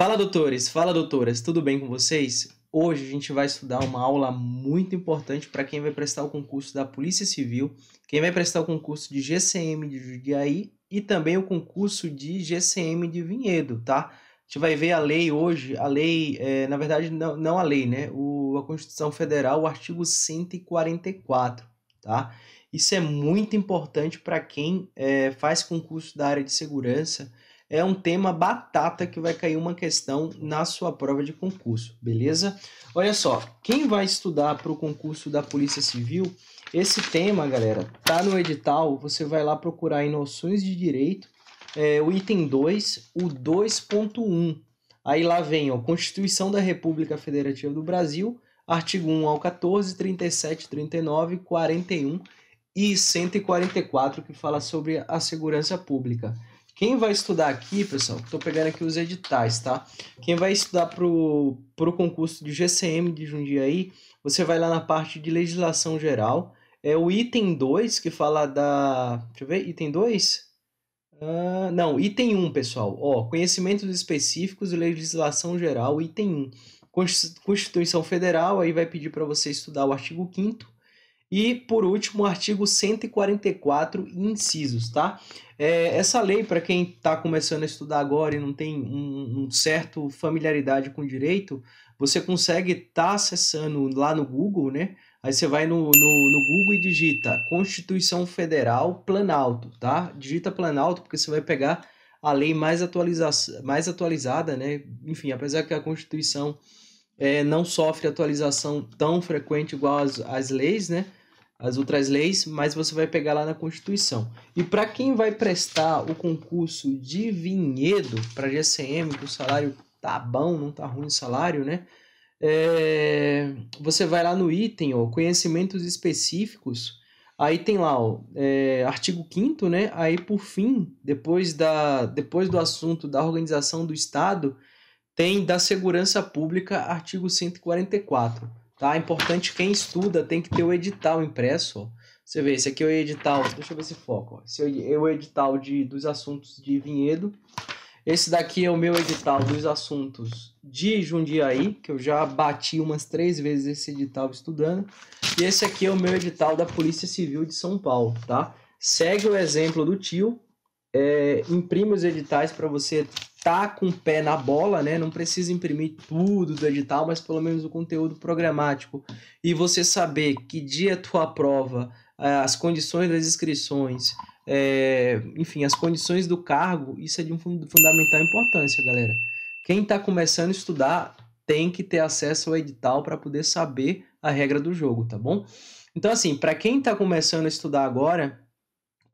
Fala doutores, fala doutoras, tudo bem com vocês? Hoje a gente vai estudar uma aula muito importante para quem vai prestar o concurso da Polícia Civil, quem vai prestar o concurso de GCM de Jundiaí e também o concurso de GCM de Vinhedo, tá? A gente vai ver a lei hoje, a lei, é, na verdade não, não a lei, né? O, a Constituição Federal, o artigo 144, tá? Isso é muito importante para quem é, faz concurso da área de segurança, é um tema batata que vai cair uma questão na sua prova de concurso, beleza? Olha só, quem vai estudar para o concurso da Polícia Civil, esse tema, galera, tá no edital, você vai lá procurar em noções de direito, é, o item 2, o 2.1. Aí lá vem, ó, Constituição da República Federativa do Brasil, artigo 1 ao 14, 37, 39, 41 e 144, que fala sobre a segurança pública. Quem vai estudar aqui, pessoal, estou pegando aqui os editais, tá? Quem vai estudar para o concurso de GCM de Jundiaí, você vai lá na parte de legislação geral. É o item 2 que fala da. Deixa eu ver, item 2? Uh, ah, não, item 1, pessoal. Ó, conhecimentos específicos de legislação geral, item 1. Constituição Federal, aí vai pedir para você estudar o artigo 5 e, por último, o artigo 144, incisos, tá? É, essa lei, para quem está começando a estudar agora e não tem um, um certo familiaridade com direito, você consegue estar tá acessando lá no Google, né? Aí você vai no, no, no, Google e digita Constituição Federal Planalto, tá? Digita Planalto porque você vai pegar a lei mais, atualiza mais atualizada, né? Enfim, apesar que a Constituição é, não sofre atualização tão frequente igual as, as leis, né? as outras leis, mas você vai pegar lá na Constituição. E para quem vai prestar o concurso de vinhedo para GCM, que o salário tá bom, não tá ruim o salário, né? É, você vai lá no item, ó, conhecimentos específicos, aí tem lá, ó, é, artigo 5 né? Aí por fim, depois, da, depois do assunto da organização do Estado, tem da segurança pública, artigo 144. Tá? É importante quem estuda tem que ter o edital impresso. Você vê, esse aqui é o edital, deixa eu ver se foco. Ó. Esse é, é o edital de, dos assuntos de Vinhedo. Esse daqui é o meu edital dos assuntos de Jundiaí, que eu já bati umas três vezes esse edital estudando. E esse aqui é o meu edital da Polícia Civil de São Paulo, tá? Segue o exemplo do tio, é, imprime os editais para você tá com o pé na bola, né? Não precisa imprimir tudo do edital, mas pelo menos o conteúdo programático. E você saber que dia tua prova, eh, as condições das inscrições, é, enfim, as condições do cargo, isso é de um fundamental importância, galera. Quem está começando a estudar tem que ter acesso ao edital para poder saber a regra do jogo, tá bom? Então, assim, para quem está começando a estudar agora,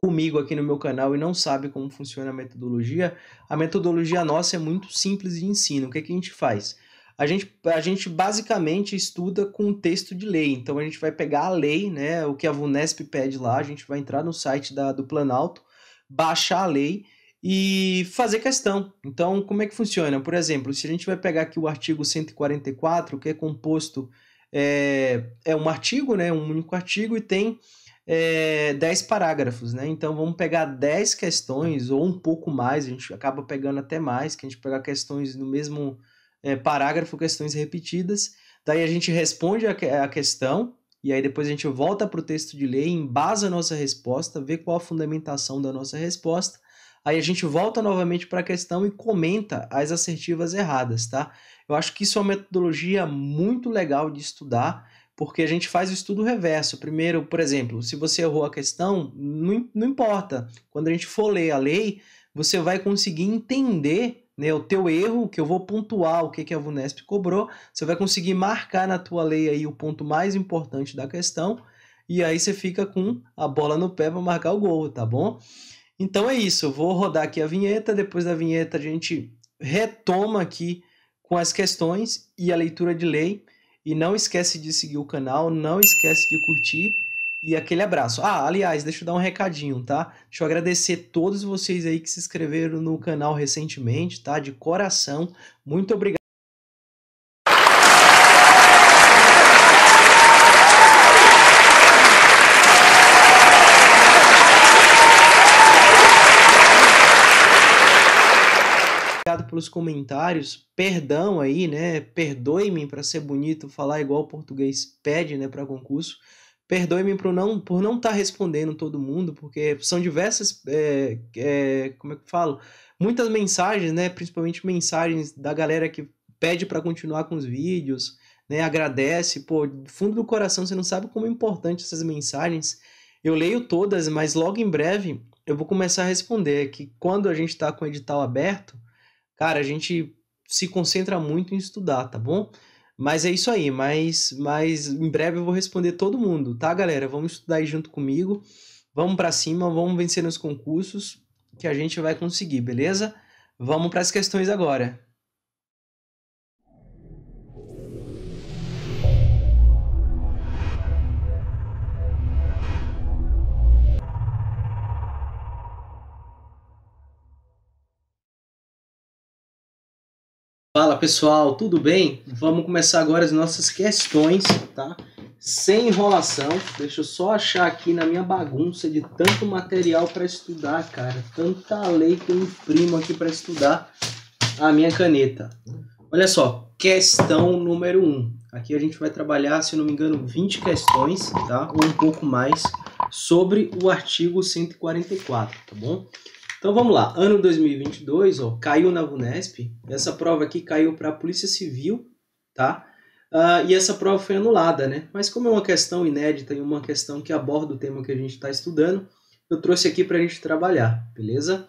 comigo aqui no meu canal e não sabe como funciona a metodologia, a metodologia nossa é muito simples de ensino. O que, é que a gente faz? A gente, a gente basicamente estuda com texto de lei. Então a gente vai pegar a lei, né, o que a VUNESP pede lá, a gente vai entrar no site da, do Planalto, baixar a lei e fazer questão. Então, como é que funciona? Por exemplo, se a gente vai pegar aqui o artigo 144, que é composto, é, é um artigo, né, um único artigo, e tem é, 10 parágrafos, né? Então vamos pegar 10 questões ou um pouco mais, a gente acaba pegando até mais, que a gente pega questões no mesmo é, parágrafo, questões repetidas. Daí a gente responde a, questão e aí depois a gente volta para o texto de lei, embasa a nossa resposta, vê qual a fundamentação da nossa resposta. Aí a gente volta novamente para a questão e comenta as assertivas erradas, tá? Eu acho que isso é uma metodologia muito legal de estudar porque a gente faz o estudo reverso. Primeiro, por exemplo, se você errou a questão, não, não importa. Quando a gente for ler a lei, você vai conseguir entender né, o teu erro, que eu vou pontuar o que, que a VUNESP cobrou, você vai conseguir marcar na tua lei aí o ponto mais importante da questão, e aí você fica com a bola no pé para marcar o gol, tá bom? Então é isso, eu vou rodar aqui a vinheta, depois da vinheta a gente retoma aqui com as questões e a leitura de lei, e não esquece de seguir o canal, não esquece de curtir e aquele abraço. Ah, aliás, deixa eu dar um recadinho, tá? Deixa eu agradecer todos vocês aí que se inscreveram no canal recentemente, tá? De coração. Muito obrigado. pelos comentários. Perdão aí, né? Perdoe-me para ser bonito falar igual o português pede, né, para concurso. Perdoe-me por não por não estar tá respondendo todo mundo, porque são diversas é, é, como é que eu falo? Muitas mensagens, né, principalmente mensagens da galera que pede para continuar com os vídeos, né? Agradece, pô, fundo do coração, você não sabe como é importante essas mensagens. Eu leio todas, mas logo em breve eu vou começar a responder que quando a gente está com o edital aberto, cara, a gente se concentra muito em estudar, tá bom? Mas é isso aí, mas, mas em breve eu vou responder todo mundo, tá, galera? Vamos estudar aí junto comigo, vamos para cima, vamos vencer nos concursos que a gente vai conseguir, beleza? Vamos para as questões agora. Fala pessoal, tudo bem? Vamos começar agora as nossas questões, tá? Sem enrolação. Deixa eu só achar aqui na minha bagunça de tanto material para estudar, cara. Tanta lei que eu imprimo aqui para estudar a minha caneta. Olha só, questão número 1. Um. Aqui a gente vai trabalhar, se não me engano, 20 questões, tá? Ou um pouco mais sobre o artigo 144, tá bom? Então vamos lá, ano 2022, ó, caiu na Vunesp, essa prova aqui caiu para a Polícia Civil, tá? Uh, e essa prova foi anulada, né? Mas como é uma questão inédita e uma questão que aborda o tema que a gente está estudando, eu trouxe aqui para a gente trabalhar, beleza?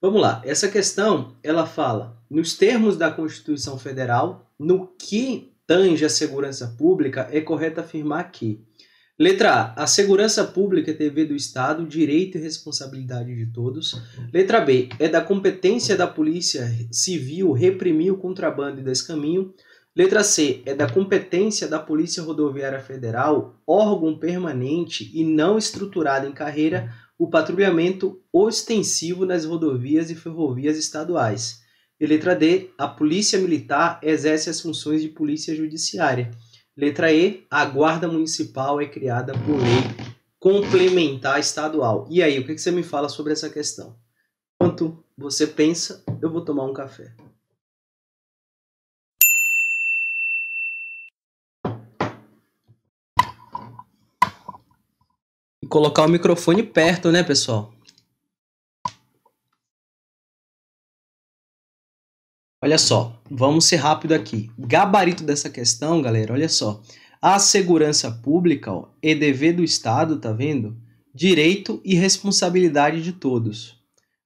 Vamos lá, essa questão, ela fala, nos termos da Constituição Federal, no que tange a segurança pública, é correto afirmar que Letra A. A segurança pública é dever do Estado, direito e responsabilidade de todos. Letra B. É da competência da Polícia Civil reprimir o contrabando e descaminho. Letra C. É da competência da Polícia Rodoviária Federal, órgão permanente e não estruturado em carreira, o patrulhamento ostensivo nas rodovias e ferrovias estaduais. E letra D. A Polícia Militar exerce as funções de Polícia Judiciária. Letra E, a guarda municipal é criada por lei complementar estadual. E aí, o que você me fala sobre essa questão? Enquanto você pensa, eu vou tomar um café. E colocar o microfone perto, né, pessoal? Olha só, vamos ser rápido aqui. Gabarito dessa questão, galera, olha só. A segurança pública, ó, é EDV do Estado, tá vendo? Direito e responsabilidade de todos.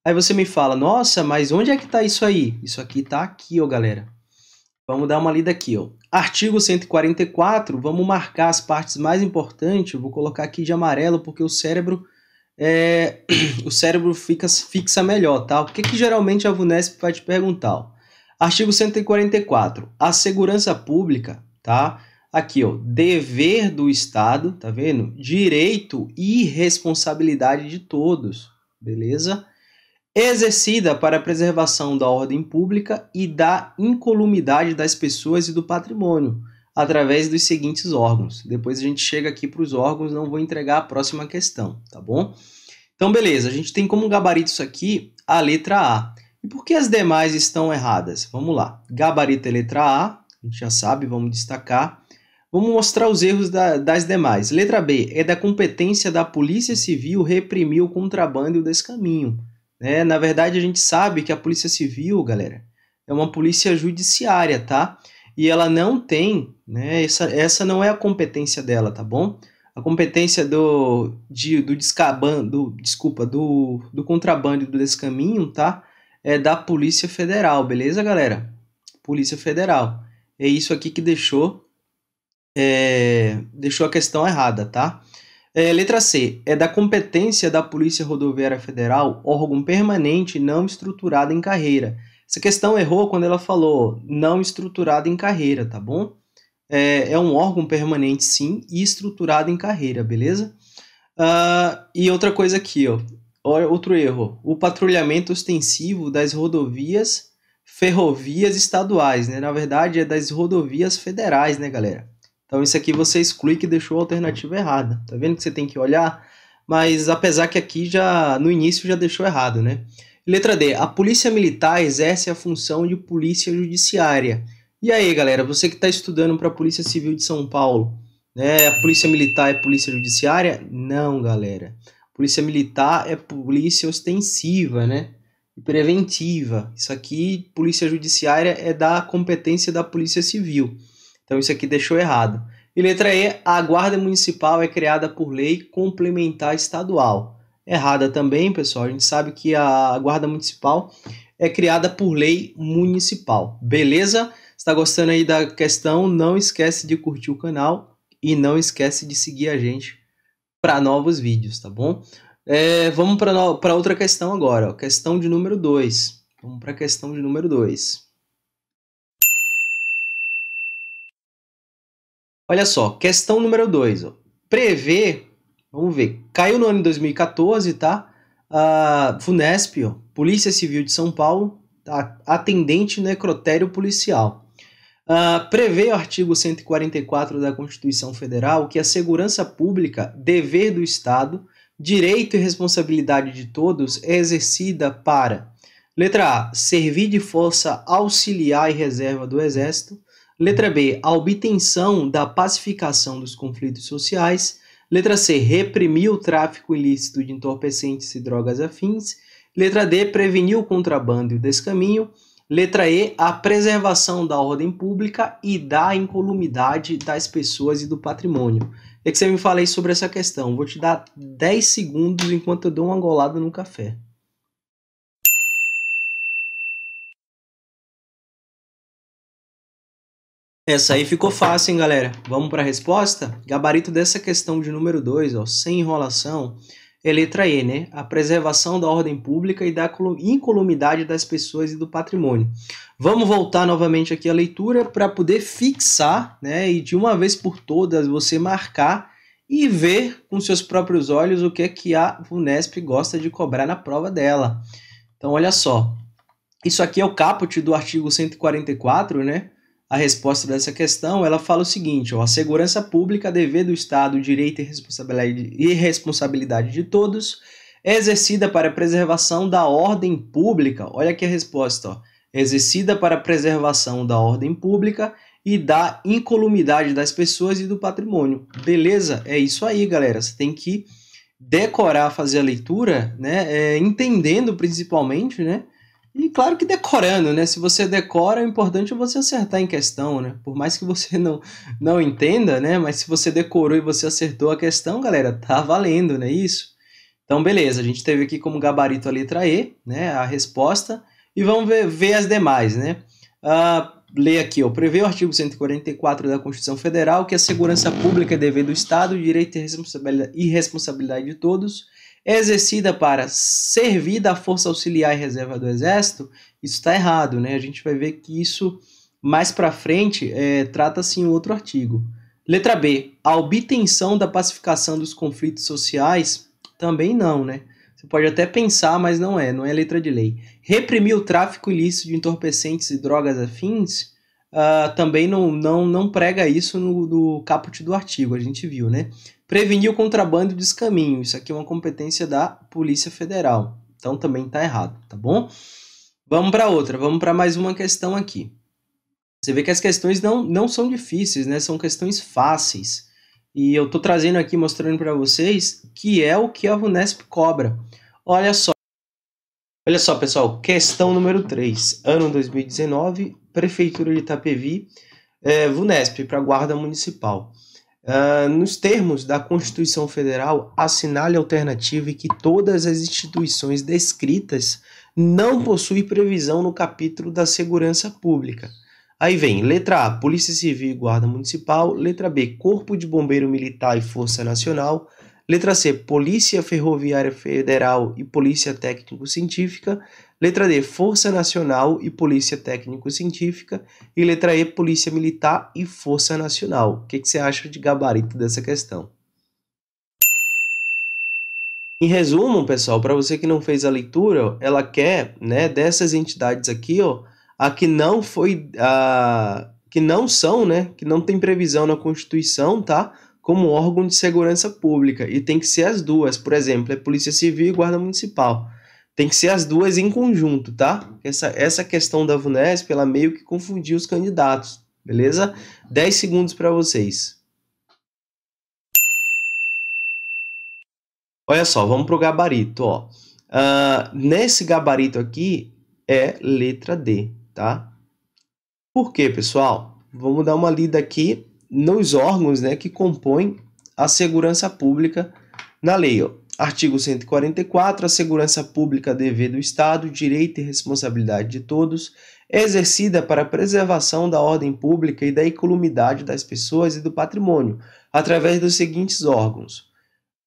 Aí você me fala, nossa, mas onde é que tá isso aí? Isso aqui tá aqui, ó, galera. Vamos dar uma lida aqui, ó. Artigo 144, vamos marcar as partes mais importantes. Eu vou colocar aqui de amarelo porque o cérebro é, o cérebro fica fixa melhor, tá? O que, que geralmente a VUNESP vai te perguntar? Artigo 144. A segurança pública, tá? Aqui, ó, dever do Estado, tá vendo? Direito e responsabilidade de todos, beleza? Exercida para a preservação da ordem pública e da incolumidade das pessoas e do patrimônio, através dos seguintes órgãos. Depois a gente chega aqui para os órgãos, não vou entregar a próxima questão, tá bom? Então, beleza, a gente tem como gabarito isso aqui a letra A. E por que as demais estão erradas? Vamos lá. Gabarito é letra A, a gente já sabe, vamos destacar. Vamos mostrar os erros da, das demais. Letra B é da competência da Polícia Civil reprimir o contrabando e o descaminho. Né? Na verdade, a gente sabe que a Polícia Civil, galera, é uma polícia judiciária, tá? E ela não tem, né? Essa, essa não é a competência dela, tá bom? A competência do, de, do descabando, desculpa, do, do contrabando e do descaminho, tá? é da Polícia Federal, beleza, galera? Polícia Federal. É isso aqui que deixou é, deixou a questão errada, tá? É, letra C. É da competência da Polícia Rodoviária Federal, órgão permanente não estruturado em carreira. Essa questão errou quando ela falou não estruturado em carreira, tá bom? É, é um órgão permanente, sim, e estruturado em carreira, beleza? Uh, e outra coisa aqui, ó outro erro, o patrulhamento ostensivo das rodovias, ferrovias estaduais, né? Na verdade, é das rodovias federais, né, galera? Então, isso aqui você exclui que deixou a alternativa errada. Tá vendo que você tem que olhar? Mas, apesar que aqui já, no início, já deixou errado, né? Letra D. A polícia militar exerce a função de polícia judiciária. E aí, galera, você que está estudando para a Polícia Civil de São Paulo, né? A polícia militar é polícia judiciária? Não, galera. Polícia militar é polícia ostensiva, né? Preventiva. Isso aqui, polícia judiciária, é da competência da polícia civil. Então isso aqui deixou errado. E letra E, a guarda municipal é criada por lei complementar estadual. Errada também, pessoal. A gente sabe que a guarda municipal é criada por lei municipal. Beleza? Está gostando aí da questão? Não esquece de curtir o canal e não esquece de seguir a gente para novos vídeos, tá bom? É, vamos para outra questão agora, ó, questão de número 2. Vamos para a questão de número 2. Olha só, questão número 2. Prever, vamos ver, caiu no ano de 2014, tá? A Funesp, ó, Polícia Civil de São Paulo, tá? atendente necrotério policial. Uh, prevê o artigo 144 da Constituição Federal que a segurança pública, dever do Estado, direito e responsabilidade de todos, é exercida para: letra A, servir de força auxiliar e reserva do Exército, letra B, a obtenção da pacificação dos conflitos sociais, letra C, reprimir o tráfico ilícito de entorpecentes e drogas afins, letra D, prevenir o contrabando e o descaminho. Letra E, a preservação da ordem pública e da incolumidade das pessoas e do patrimônio. É que você me falei sobre essa questão. Vou te dar 10 segundos enquanto eu dou uma golada no café. Essa aí ficou fácil, hein, galera? Vamos para a resposta? Gabarito dessa questão de número 2, ó, sem enrolação, é letra E, né? A preservação da ordem pública e da incolumidade das pessoas e do patrimônio. Vamos voltar novamente aqui à leitura para poder fixar, né? E de uma vez por todas você marcar e ver com seus próprios olhos o que é que a Unesp gosta de cobrar na prova dela. Então, olha só. Isso aqui é o caput do artigo 144, né? a resposta dessa questão, ela fala o seguinte: ó, a segurança pública, dever do Estado, direito e responsabilidade, e responsabilidade de todos, é exercida para preservação da ordem pública. Olha aqui a resposta: ó, exercida para preservação da ordem pública e da incolumidade das pessoas e do patrimônio. Beleza? É isso aí, galera. Você tem que decorar, fazer a leitura, né? É, entendendo principalmente, né? E claro que decorando, né? Se você decora, o é importante é você acertar em questão, né? Por mais que você não, não entenda, né? Mas se você decorou e você acertou a questão, galera, tá valendo, né? Isso. Então, beleza, a gente teve aqui como gabarito a letra E, né? A resposta. E vamos ver, ver as demais, né? Ah, ler aqui, ó. Prevê o artigo 144 da Constituição Federal que a segurança pública é dever do Estado, direito e responsabilidade de todos exercida para servir da força auxiliar e reserva do exército, isso está errado, né? A gente vai ver que isso mais para frente é, trata-se em assim, outro artigo. Letra B, a obtenção da pacificação dos conflitos sociais, também não, né? Você pode até pensar, mas não é, não é letra de lei. Reprimir o tráfico ilícito de entorpecentes e drogas afins, uh, também não, não, não prega isso no, no caput do artigo, a gente viu, né? Prevenir o contrabando e descaminho. Isso aqui é uma competência da Polícia Federal. Então também está errado, tá bom? Vamos para outra, vamos para mais uma questão aqui. Você vê que as questões não, não são difíceis, né? São questões fáceis. E eu estou trazendo aqui, mostrando para vocês, que é o que a Vunesp cobra. Olha só. Olha só, pessoal. Questão número 3. Ano 2019, Prefeitura de Itapevi, é, Vunesp, para a Guarda Municipal. Uh, nos termos da Constituição Federal, assinale a alternativa que todas as instituições descritas não possuem previsão no capítulo da segurança pública. Aí vem letra A, Polícia Civil e Guarda Municipal, letra B, Corpo de Bombeiro Militar e Força Nacional, letra C, Polícia Ferroviária Federal e Polícia Técnico-Científica, Letra D, Força Nacional e Polícia Técnico-Científica. E letra E, Polícia Militar e Força Nacional. O que, que você acha de gabarito dessa questão? Em resumo, pessoal, para você que não fez a leitura, ela quer, né, dessas entidades aqui, ó, a que não foi, a que não são, né, que não tem previsão na Constituição, tá, como órgão de segurança pública e tem que ser as duas. Por exemplo, é Polícia Civil e Guarda Municipal. Tem que ser as duas em conjunto, tá? Essa, essa questão da VUNESP, ela meio que confundiu os candidatos, beleza? 10 segundos para vocês. Olha só, vamos para o gabarito, ó. Uh, nesse gabarito aqui é letra D, tá? Por quê, pessoal? Vamos dar uma lida aqui nos órgãos né, que compõem a segurança pública na lei. Ó. Artigo 144. A segurança pública é dever do Estado, direito e responsabilidade de todos, exercida para a preservação da ordem pública e da incolumidade das pessoas e do patrimônio, através dos seguintes órgãos: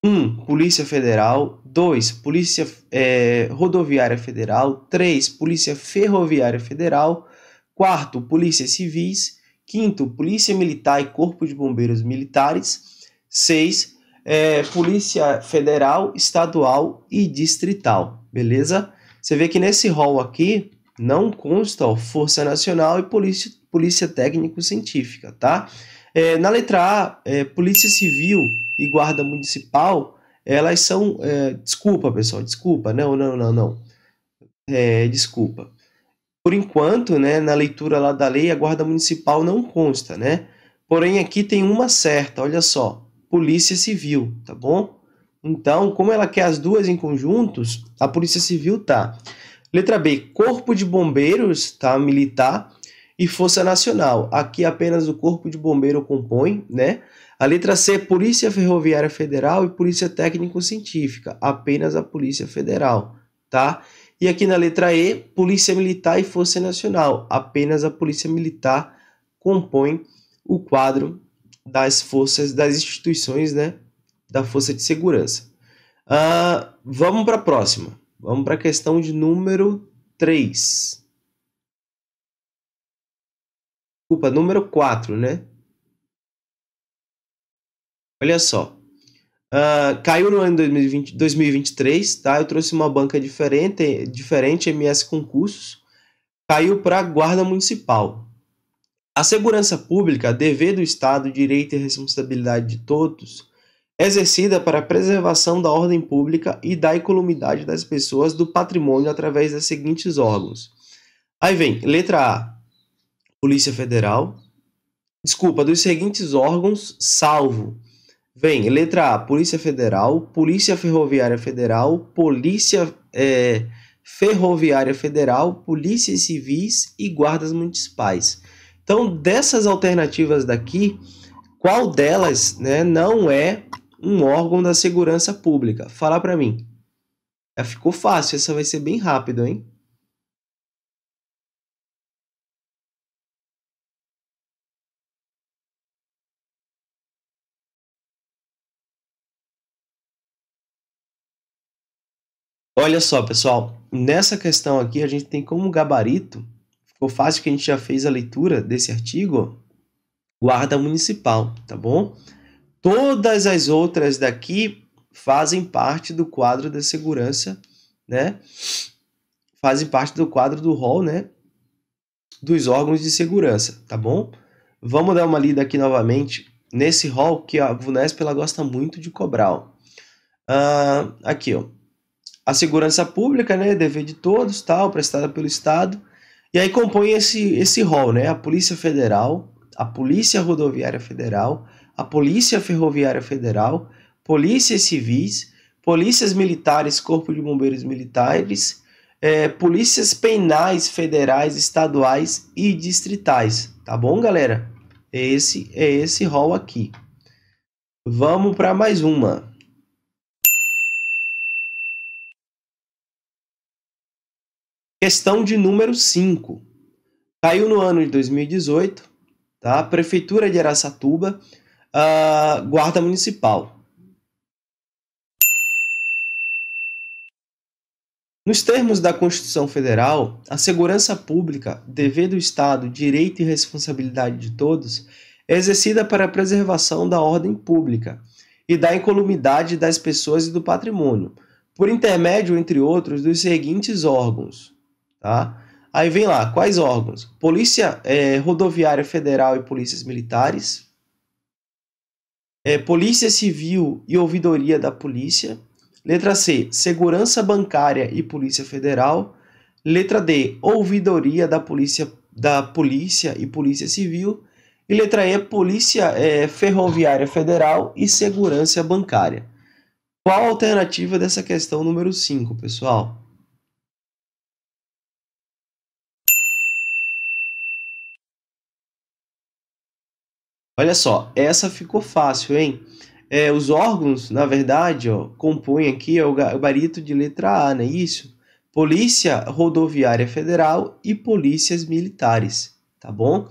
1. Polícia Federal. 2. Polícia é, Rodoviária Federal. 3. Polícia Ferroviária Federal. 4. Polícia Civis. 5. Polícia Militar e Corpo de Bombeiros Militares. 6 é, Polícia Federal, Estadual e Distrital, beleza? Você vê que nesse rol aqui não consta ó, Força Nacional e Polícia, polícia Técnico-Científica, tá? É, na letra A, é, Polícia Civil e Guarda Municipal, elas são. É, desculpa, pessoal, desculpa, não, não, não, não. É, desculpa. Por enquanto, né, na leitura lá da lei, a Guarda Municipal não consta, né? Porém, aqui tem uma certa, olha só. Polícia Civil, tá bom? Então, como ela quer as duas em conjuntos, a Polícia Civil tá. Letra B, Corpo de Bombeiros, tá? Militar e Força Nacional. Aqui apenas o Corpo de Bombeiro compõe, né? A letra C, Polícia Ferroviária Federal e Polícia Técnico-Científica, apenas a Polícia Federal, tá? E aqui na letra E, Polícia Militar e Força Nacional, apenas a Polícia Militar compõe o quadro das forças, das instituições, né? Da força de segurança. Uh, vamos para a próxima. Vamos para a questão de número 3. Desculpa, número 4, né? Olha só. Uh, caiu no ano de 2020, 2023, tá? Eu trouxe uma banca diferente, diferente MS Concursos. Caiu para a Guarda Municipal. A segurança pública, dever do Estado, direito e responsabilidade de todos, exercida para a preservação da ordem pública e da incolumidade das pessoas do patrimônio através das seguintes órgãos. Aí vem, letra A, Polícia Federal. Desculpa, dos seguintes órgãos, salvo. Vem, letra A, Polícia Federal, Polícia Ferroviária Federal, Polícia é, Ferroviária Federal, Polícias Civis e Guardas Municipais. Então, dessas alternativas daqui, qual delas né, não é um órgão da segurança pública? Fala para mim. Já ficou fácil, essa vai ser bem rápido, hein? Olha só, pessoal, nessa questão aqui a gente tem como gabarito fácil que a gente já fez a leitura desse artigo, guarda municipal, tá bom? Todas as outras daqui fazem parte do quadro da segurança, né? Fazem parte do quadro do rol, né? Dos órgãos de segurança, tá bom? Vamos dar uma lida aqui novamente nesse rol que a Vunesp ela gosta muito de cobrar. Ó. Uh, aqui, ó. A segurança pública, né? Dever de todos, tal, prestada pelo Estado e aí compõe esse, esse rol, né? A Polícia Federal, a Polícia Rodoviária Federal, a Polícia Ferroviária Federal, Polícias Civis, Polícias Militares, Corpo de Bombeiros Militares, é, Polícias Penais Federais, Estaduais e Distritais. Tá bom, galera? Esse é esse rol aqui. Vamos para mais uma. Questão de número 5. Caiu no ano de 2018, tá? Prefeitura de Araçatuba, uh, ah, Guarda Municipal. Nos termos da Constituição Federal, a segurança pública, dever do Estado, direito e responsabilidade de todos, é exercida para a preservação da ordem pública e da incolumidade das pessoas e do patrimônio, por intermédio, entre outros, dos seguintes órgãos: Tá? Aí vem lá, quais órgãos? Polícia é, Rodoviária Federal e Polícias Militares, é, Polícia Civil e Ouvidoria da Polícia, letra C, Segurança Bancária e Polícia Federal, letra D, Ouvidoria da Polícia, da Polícia e Polícia Civil, e letra E, Polícia é, Ferroviária Federal e Segurança Bancária. Qual a alternativa dessa questão número 5, pessoal? Olha só, essa ficou fácil, hein? É, os órgãos, na verdade, ó, compõem aqui ó, é o gabarito de letra A, não é isso? Polícia Rodoviária Federal e Polícias Militares, tá bom?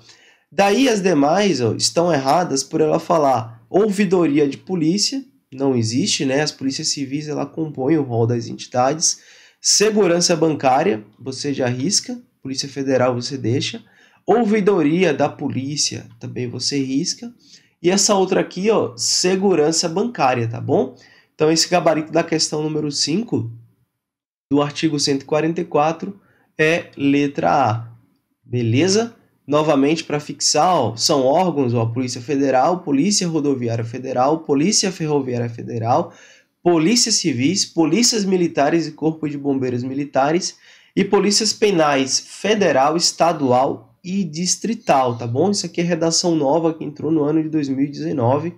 Daí as demais ó, estão erradas por ela falar ouvidoria de polícia, não existe, né? As polícias civis ela compõem o rol das entidades. Segurança bancária, você já arrisca, Polícia Federal você deixa ouvidoria da polícia, também você risca. E essa outra aqui, ó, segurança bancária, tá bom? Então esse gabarito da questão número 5 do artigo 144 é letra A. Beleza? Novamente para fixar, ó, são órgãos, ó, Polícia Federal, Polícia Rodoviária Federal, Polícia Ferroviária Federal, polícias civis, polícias militares e corpo de bombeiros militares e polícias penais federal, estadual e distrital, tá bom? Isso aqui é redação nova que entrou no ano de 2019.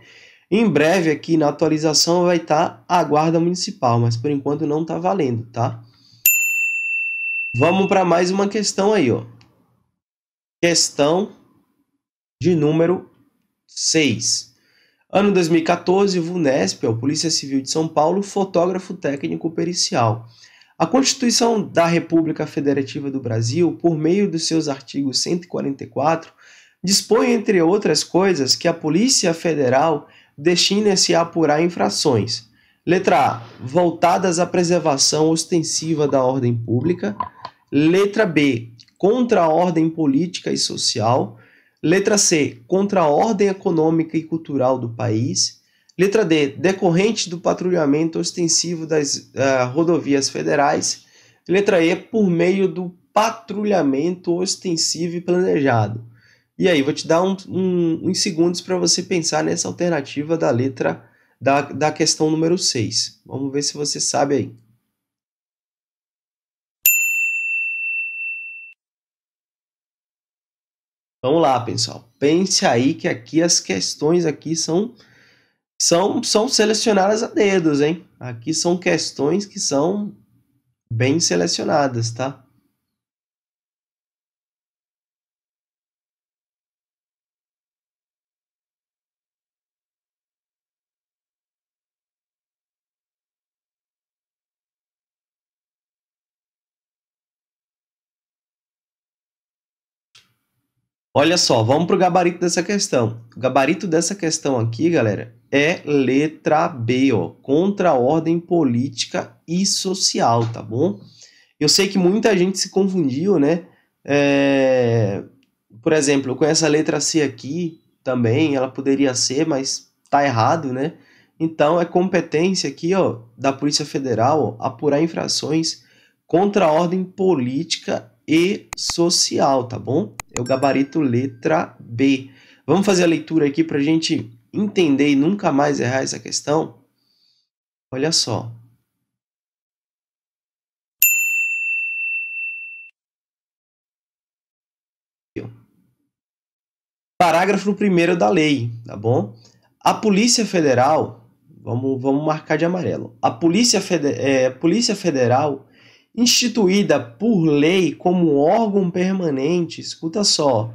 Em breve aqui na atualização vai estar tá a guarda municipal, mas por enquanto não está valendo, tá? Vamos para mais uma questão aí, ó. Questão de número 6. Ano 2014, VUNESP, ó, Polícia Civil de São Paulo, fotógrafo técnico pericial. A Constituição da República Federativa do Brasil, por meio dos seus artigos 144, dispõe, entre outras coisas, que a Polícia Federal destina-se a apurar infrações. Letra A, voltadas à preservação ostensiva da ordem pública. Letra B, contra a ordem política e social. Letra C, contra a ordem econômica e cultural do país. Letra D. Decorrente do patrulhamento ostensivo das uh, rodovias federais. Letra E. Por meio do patrulhamento ostensivo e planejado. E aí, vou te dar um, um, uns segundos para você pensar nessa alternativa da letra da, da questão número 6. Vamos ver se você sabe aí. Vamos lá, pessoal. Pense aí que aqui as questões aqui são são, são selecionadas a dedos, hein? Aqui são questões que são bem selecionadas, tá? Olha só, vamos para o gabarito dessa questão. O gabarito dessa questão aqui, galera, é letra B, ó, contra a ordem política e social, tá bom? Eu sei que muita gente se confundiu, né? É... Por exemplo, com essa letra C aqui também, ela poderia ser, mas tá errado, né? Então é competência aqui, ó, da Polícia Federal, ó, apurar infrações contra a ordem política e social, tá bom? É o gabarito letra B. Vamos fazer a leitura aqui para gente entender e nunca mais errar essa questão, olha só. Parágrafo 1 da lei, tá bom? A Polícia Federal, vamos, vamos marcar de amarelo. A Polícia, Fede, é, Polícia Federal, instituída por lei como órgão permanente, escuta só,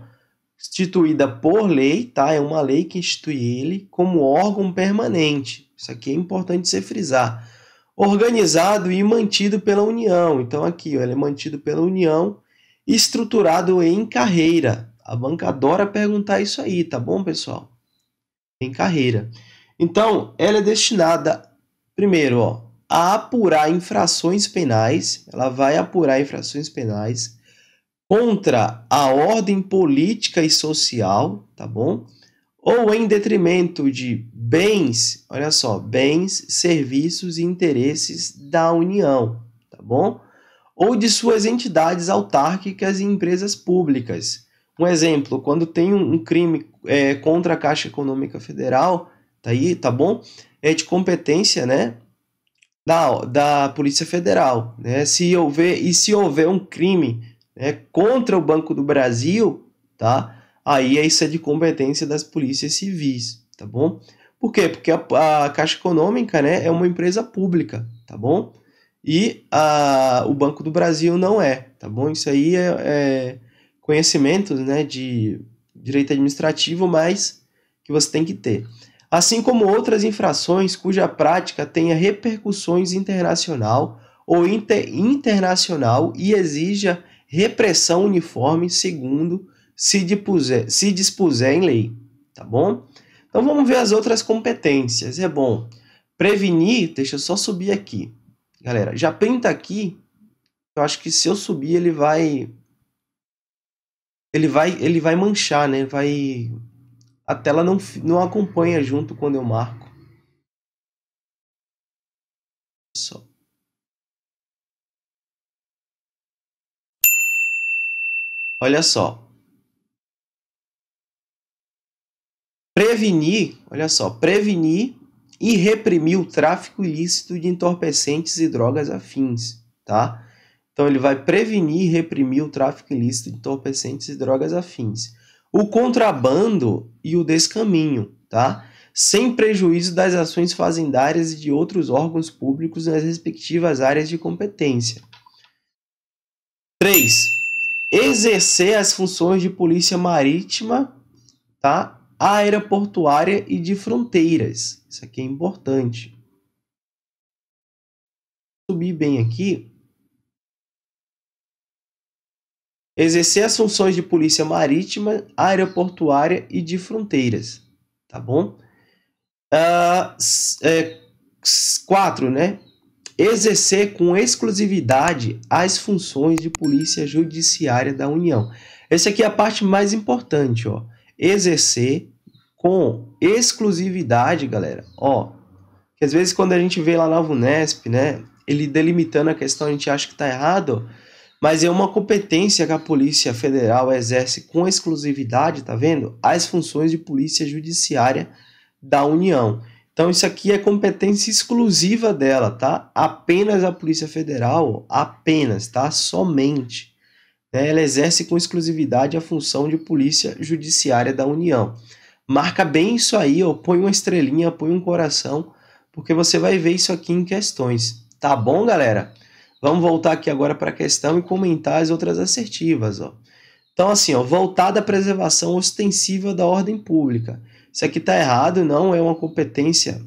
instituída por lei, tá? É uma lei que institui ele como órgão permanente. Isso aqui é importante ser frisar. Organizado e mantido pela União. Então, aqui, ó, ele é mantido pela União, estruturado em carreira. A banca adora perguntar isso aí, tá bom, pessoal? Em carreira. Então, ela é destinada, primeiro, ó, a apurar infrações penais. Ela vai apurar infrações penais contra a ordem política e social, tá bom? Ou em detrimento de bens, olha só, bens, serviços e interesses da União, tá bom? Ou de suas entidades autárquicas e empresas públicas. Um exemplo, quando tem um crime é, contra a Caixa Econômica Federal, tá aí, tá bom? É de competência, né? Da, da Polícia Federal, né? Se houver, e se houver um crime né, contra o Banco do Brasil, tá? Aí é isso é de competência das polícias civis, tá bom? Por quê? Porque a, a Caixa Econômica né, é uma empresa pública, tá bom? E a, o Banco do Brasil não é, tá bom? Isso aí é, é conhecimento né, de direito administrativo, mas que você tem que ter. Assim como outras infrações cuja prática tenha repercussões internacional ou inter internacional e exija repressão uniforme segundo se dispuser, se dispuser em lei, tá bom? Então vamos ver as outras competências. É bom prevenir, deixa eu só subir aqui. Galera, já pinta aqui. Eu acho que se eu subir ele vai ele vai ele vai manchar, né? Vai a tela não não acompanha junto quando eu marco. Só Olha só. Prevenir, olha só, prevenir e reprimir o tráfico ilícito de entorpecentes e drogas afins, tá? Então ele vai prevenir e reprimir o tráfico ilícito de entorpecentes e drogas afins. O contrabando e o descaminho, tá? Sem prejuízo das ações fazendárias e de outros órgãos públicos nas respectivas áreas de competência. 3 exercer as funções de polícia marítima, tá? aeroportuária e de fronteiras. Isso aqui é importante. subir bem aqui. Exercer as funções de polícia marítima, aeroportuária e de fronteiras. Tá bom? Uh, é, quatro, né? exercer com exclusividade as funções de polícia judiciária da União. Essa aqui é a parte mais importante, ó. Exercer com exclusividade, galera. Ó, que às vezes quando a gente vê lá na VUNESP, né, ele delimitando a questão, a gente acha que tá errado, mas é uma competência que a Polícia Federal exerce com exclusividade, tá vendo? As funções de polícia judiciária da União. Então isso aqui é competência exclusiva dela, tá? Apenas a Polícia Federal, apenas, tá? Somente. Né? Ela exerce com exclusividade a função de Polícia Judiciária da União. Marca bem isso aí, ó, põe uma estrelinha, põe um coração, porque você vai ver isso aqui em questões. Tá bom, galera? Vamos voltar aqui agora para a questão e comentar as outras assertivas, ó. Então assim, ó, voltada à preservação ostensiva da ordem pública isso aqui está errado, não é uma competência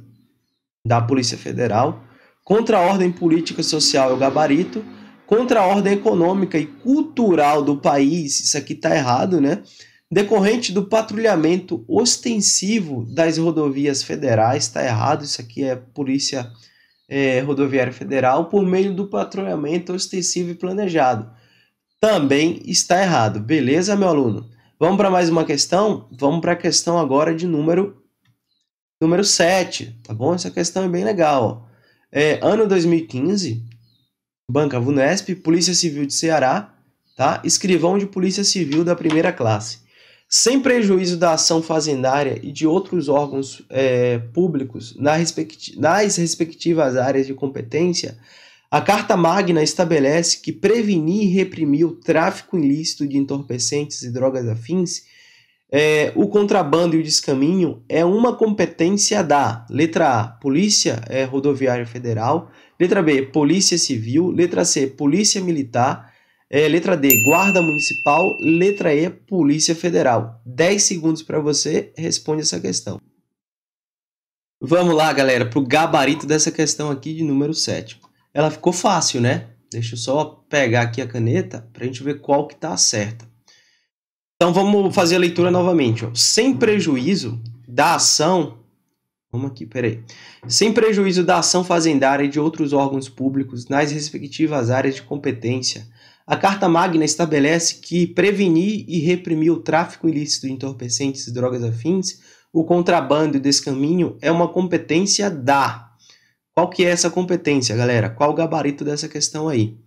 da Polícia Federal. Contra a ordem política social é o gabarito. Contra a ordem econômica e cultural do país, isso aqui está errado, né? Decorrente do patrulhamento ostensivo das rodovias federais, está errado, isso aqui é Polícia é, Rodoviária Federal, por meio do patrulhamento ostensivo e planejado. Também está errado, beleza, meu aluno? Vamos para mais uma questão? Vamos para a questão agora de número número 7, tá bom? Essa questão é bem legal. É, ano 2015, Banca Vunesp, Polícia Civil de Ceará, tá? Escrivão de Polícia Civil da primeira classe. Sem prejuízo da ação fazendária e de outros órgãos é, públicos nas respectivas áreas de competência, a Carta Magna estabelece que prevenir e reprimir o tráfico ilícito de entorpecentes e drogas afins, é, o contrabando e o descaminho é uma competência da letra A, Polícia é, Rodoviária Federal, letra B, Polícia Civil, letra C, Polícia Militar, é, letra D, Guarda Municipal, letra E, Polícia Federal. 10 segundos para você, responde essa questão. Vamos lá, galera, para o gabarito dessa questão aqui de número 7 ela ficou fácil, né? Deixa eu só pegar aqui a caneta para a gente ver qual que está certa. Então vamos fazer a leitura novamente. Ó. Sem prejuízo da ação. Vamos aqui, peraí. Sem prejuízo da ação fazendária e de outros órgãos públicos nas respectivas áreas de competência, a Carta Magna estabelece que prevenir e reprimir o tráfico ilícito de entorpecentes e drogas afins, o contrabando e o descaminho é uma competência da qual que é essa competência, galera? Qual o gabarito dessa questão aí?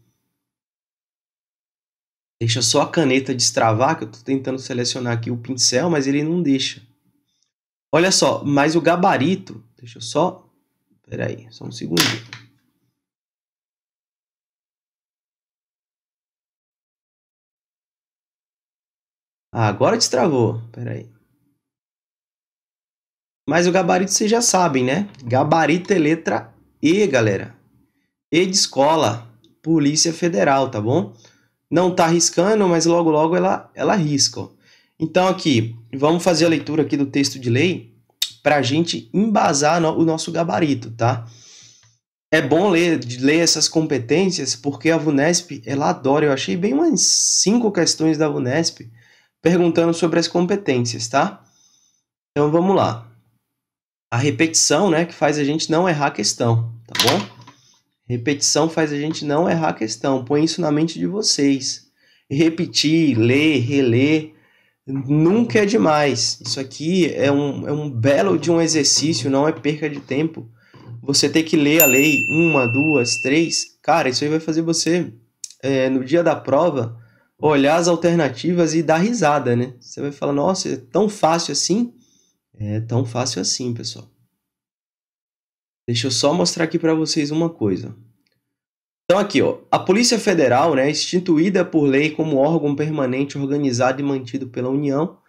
Deixa só a caneta destravar, que eu estou tentando selecionar aqui o pincel, mas ele não deixa. Olha só, mas o gabarito, deixa eu só, peraí, só um segundinho. Ah, agora destravou, peraí. Mas o gabarito vocês já sabem, né? Gabarito é letra e, galera, E de escola, Polícia Federal, tá bom? Não tá riscando, mas logo logo ela, ela risca. Então aqui, vamos fazer a leitura aqui do texto de lei para a gente embasar no, o nosso gabarito, tá? É bom ler, ler essas competências porque a VUNESP, ela adora. Eu achei bem umas cinco questões da VUNESP perguntando sobre as competências, tá? Então vamos lá a repetição, né, que faz a gente não errar a questão, tá bom? Repetição faz a gente não errar a questão. Põe isso na mente de vocês. Repetir, ler, reler, nunca é demais. Isso aqui é um, é um belo de um exercício, não é perca de tempo. Você ter que ler a lei uma, duas, três. Cara, isso aí vai fazer você, é, no dia da prova, olhar as alternativas e dar risada, né? Você vai falar, nossa, é tão fácil assim? é tão fácil assim, pessoal. Deixa eu só mostrar aqui para vocês uma coisa. Então aqui, ó, a Polícia Federal, né, instituída por lei como órgão permanente organizado e mantido pela União,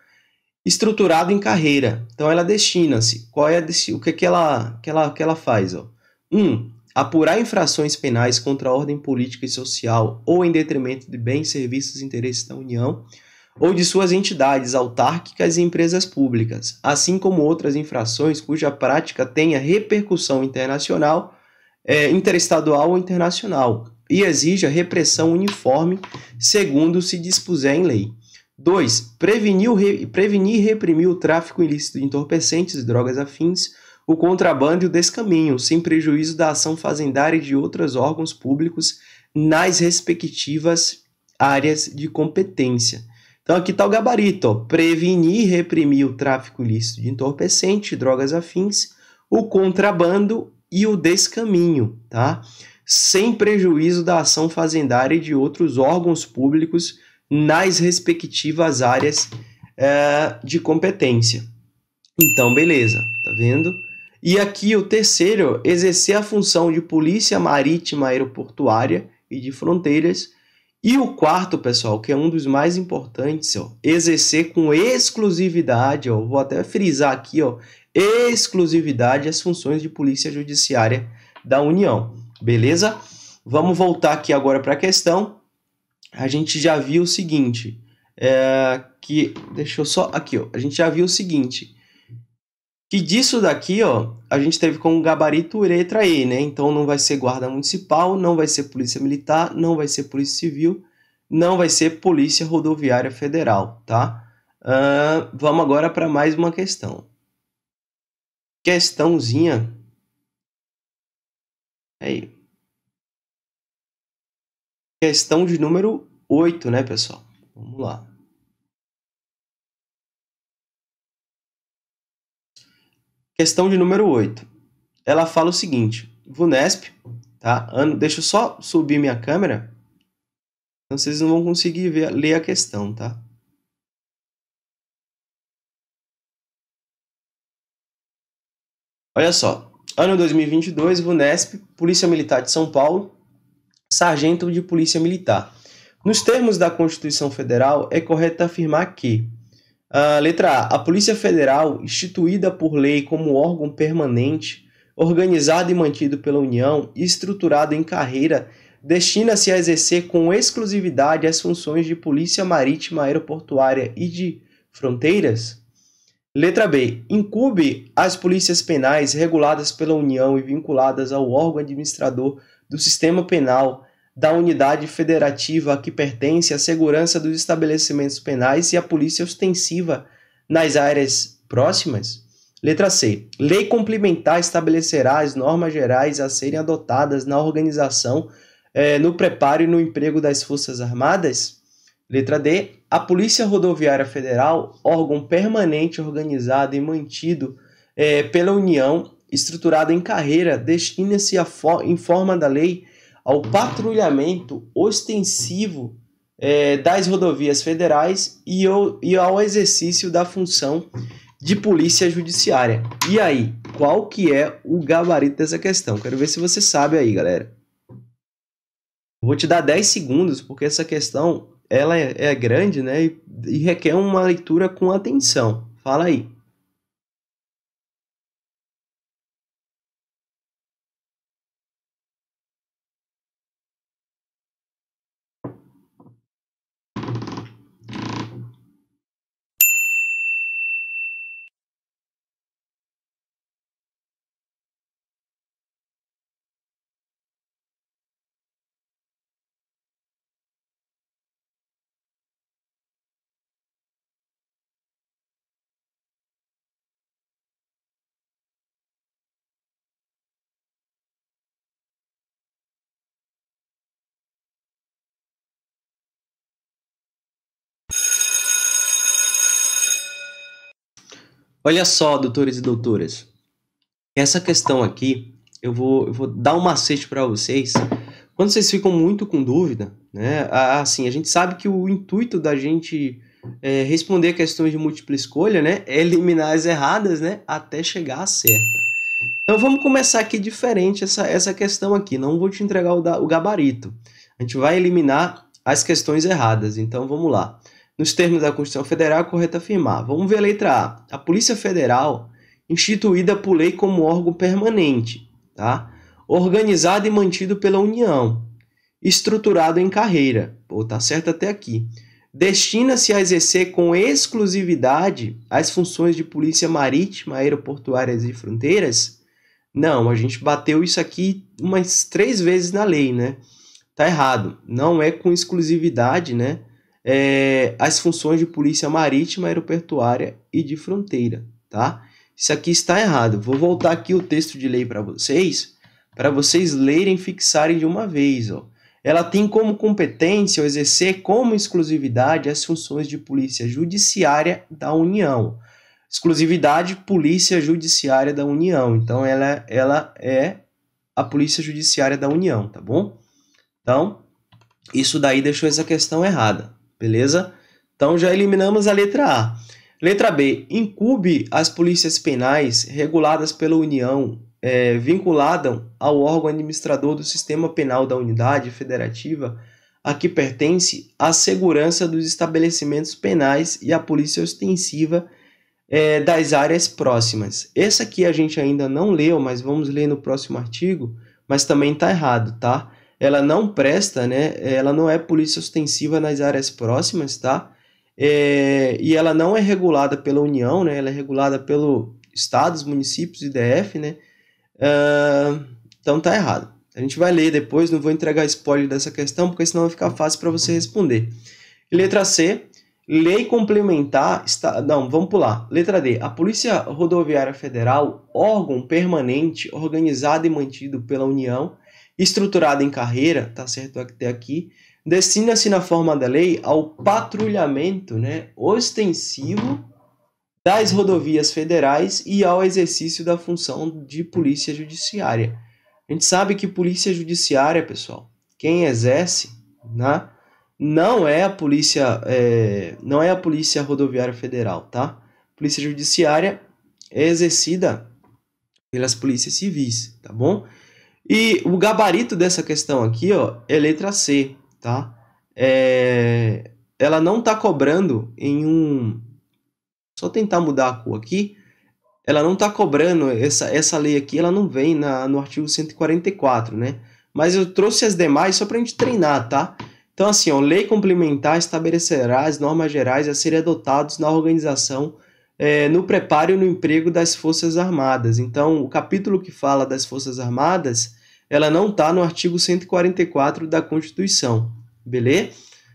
estruturado em carreira. Então ela destina-se. Qual é a, o que que ela que ela que ela faz, ó? 1. Um, apurar infrações penais contra a ordem política e social ou em detrimento de bens, serviços e interesses da União ou de suas entidades autárquicas e empresas públicas, assim como outras infrações cuja prática tenha repercussão internacional, é, interestadual ou internacional e exija repressão uniforme segundo se dispuser em lei. 2. Prevenir, re, prevenir e reprimir o tráfico ilícito de entorpecentes e drogas afins, o contrabando e o descaminho, sem prejuízo da ação fazendária e de outros órgãos públicos nas respectivas áreas de competência. Então aqui está o gabarito: ó, prevenir e reprimir o tráfico ilícito de entorpecente, drogas afins, o contrabando e o descaminho, tá? Sem prejuízo da ação fazendária e de outros órgãos públicos nas respectivas áreas é, de competência. Então, beleza, tá vendo? E aqui o terceiro, exercer a função de polícia marítima aeroportuária e de fronteiras e o quarto, pessoal, que é um dos mais importantes, ó, exercer com exclusividade, ó, vou até frisar aqui, ó, exclusividade as funções de polícia judiciária da União, beleza? Vamos voltar aqui agora para a questão. A gente já viu o seguinte, é, que deixa eu só aqui, ó, a gente já viu o seguinte, que disso daqui, ó, a gente teve como gabarito uretra E, né? Então não vai ser guarda municipal, não vai ser polícia militar, não vai ser polícia civil, não vai ser polícia rodoviária federal, tá? Uh, vamos agora para mais uma questão. Questãozinha. Aí. Questão de número 8, né, pessoal? Vamos lá. Questão de número 8. Ela fala o seguinte: VUNESP, tá? deixa eu só subir minha câmera. Então vocês não vão conseguir ver, ler a questão, tá? Olha só. Ano 2022, VUNESP, Polícia Militar de São Paulo, Sargento de Polícia Militar. Nos termos da Constituição Federal, é correto afirmar que Uh, letra A. A Polícia Federal, instituída por lei como órgão permanente, organizado e mantido pela União e estruturado em carreira, destina-se a exercer com exclusividade as funções de Polícia Marítima Aeroportuária e de Fronteiras? Letra B. Incube as polícias penais reguladas pela União e vinculadas ao órgão administrador do sistema penal da unidade federativa a que pertence a segurança dos estabelecimentos penais e a polícia ostensiva nas áreas próximas? Letra C. Lei complementar estabelecerá as normas gerais a serem adotadas na organização, eh, no preparo e no emprego das Forças Armadas? Letra D. A Polícia Rodoviária Federal, órgão permanente organizado e mantido eh, pela União, estruturado em carreira, destina-se fo em forma da lei ao patrulhamento ostensivo é, das rodovias federais e ao, e ao exercício da função de polícia judiciária. E aí, qual que é o gabarito dessa questão? Quero ver se você sabe aí, galera. Vou te dar 10 segundos, porque essa questão ela é, é grande né, e, e requer uma leitura com atenção. Fala aí. Olha só, doutores e doutoras. Essa questão aqui, eu vou, eu vou dar um macete para vocês. Quando vocês ficam muito com dúvida, né? Assim, a gente sabe que o intuito da gente é, responder questões de múltipla escolha, né? É eliminar as erradas, né? Até chegar à certa. Então vamos começar aqui diferente essa, essa questão aqui. Não vou te entregar o, da, o gabarito. A gente vai eliminar as questões erradas. Então vamos lá. Nos termos da Constituição Federal, é correto afirmar. Vamos ver a letra A. A Polícia Federal, instituída por lei como órgão permanente, tá? organizado e mantido pela União, estruturado em carreira, pô, tá certo até aqui, destina-se a exercer com exclusividade as funções de polícia marítima, aeroportuárias e fronteiras? Não, a gente bateu isso aqui umas três vezes na lei, né? Tá errado. Não é com exclusividade, né? é, as funções de polícia marítima, aeroportuária e de fronteira, tá? Isso aqui está errado. Vou voltar aqui o texto de lei para vocês, para vocês lerem e fixarem de uma vez, ó. Ela tem como competência ou exercer como exclusividade as funções de polícia judiciária da União. Exclusividade polícia judiciária da União. Então ela, ela é a polícia judiciária da União, tá bom? Então, isso daí deixou essa questão errada beleza? Então já eliminamos a letra A. Letra B. Incube as polícias penais reguladas pela União é, vinculada ao órgão administrador do sistema penal da unidade federativa a que pertence a segurança dos estabelecimentos penais e a polícia ostensiva é, das áreas próximas. Essa aqui a gente ainda não leu, mas vamos ler no próximo artigo, mas também está errado, tá? ela não presta, né? Ela não é polícia ostensiva nas áreas próximas, tá? É, e ela não é regulada pela União, né? Ela é regulada pelo estados, municípios e DF, né? Uh, então tá errado. A gente vai ler depois, não vou entregar spoiler dessa questão, porque senão vai ficar fácil para você responder. Letra C, lei complementar, está, não, vamos pular. Letra D, a Polícia Rodoviária Federal, órgão permanente, organizado e mantido pela União, estruturada em carreira, tá certo até aqui, destina-se na forma da lei ao patrulhamento né, ostensivo das rodovias federais e ao exercício da função de polícia judiciária. A gente sabe que polícia judiciária, pessoal, quem exerce, né, não é a polícia, é, não é a polícia rodoviária federal, tá? Polícia judiciária é exercida pelas polícias civis, tá bom? E o gabarito dessa questão aqui, ó, é letra C, tá? É... Ela não está cobrando em um... Só tentar mudar a cor aqui. Ela não está cobrando, essa, essa lei aqui, ela não vem na, no artigo 144, né? Mas eu trouxe as demais só para a gente treinar, tá? Então, assim, ó, lei complementar estabelecerá as normas gerais a serem adotadas na organização é, no preparo e no emprego das Forças Armadas. Então, o capítulo que fala das Forças Armadas ela não está no artigo 144 da Constituição, beleza?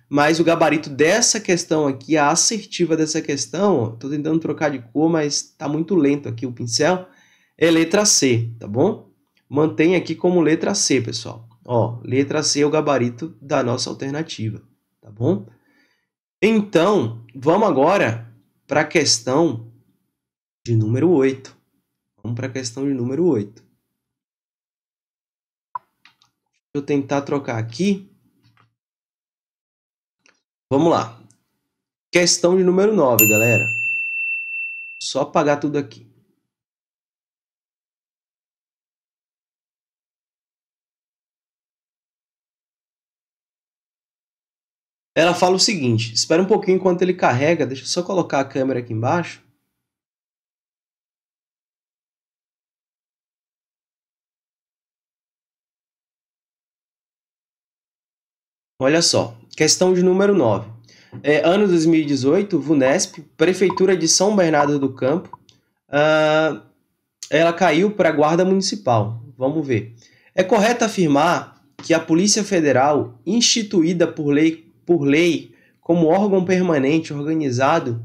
Mas o gabarito dessa questão aqui, a assertiva dessa questão, estou tentando trocar de cor, mas está muito lento aqui o pincel, é letra C, tá bom? Mantenha aqui como letra C, pessoal. Ó, letra C é o gabarito da nossa alternativa, tá bom? Então, vamos agora para a questão de número 8. Vamos para a questão de número 8 eu tentar trocar aqui. Vamos lá. Questão de número 9, galera. Só apagar tudo aqui. Ela fala o seguinte, espera um pouquinho enquanto ele carrega, deixa eu só colocar a câmera aqui embaixo. Olha só, questão de número 9. É, ano 2018, VUNESP, Prefeitura de São Bernardo do Campo, uh, ela caiu para a Guarda Municipal. Vamos ver. É correto afirmar que a Polícia Federal, instituída por lei, por lei como órgão permanente organizado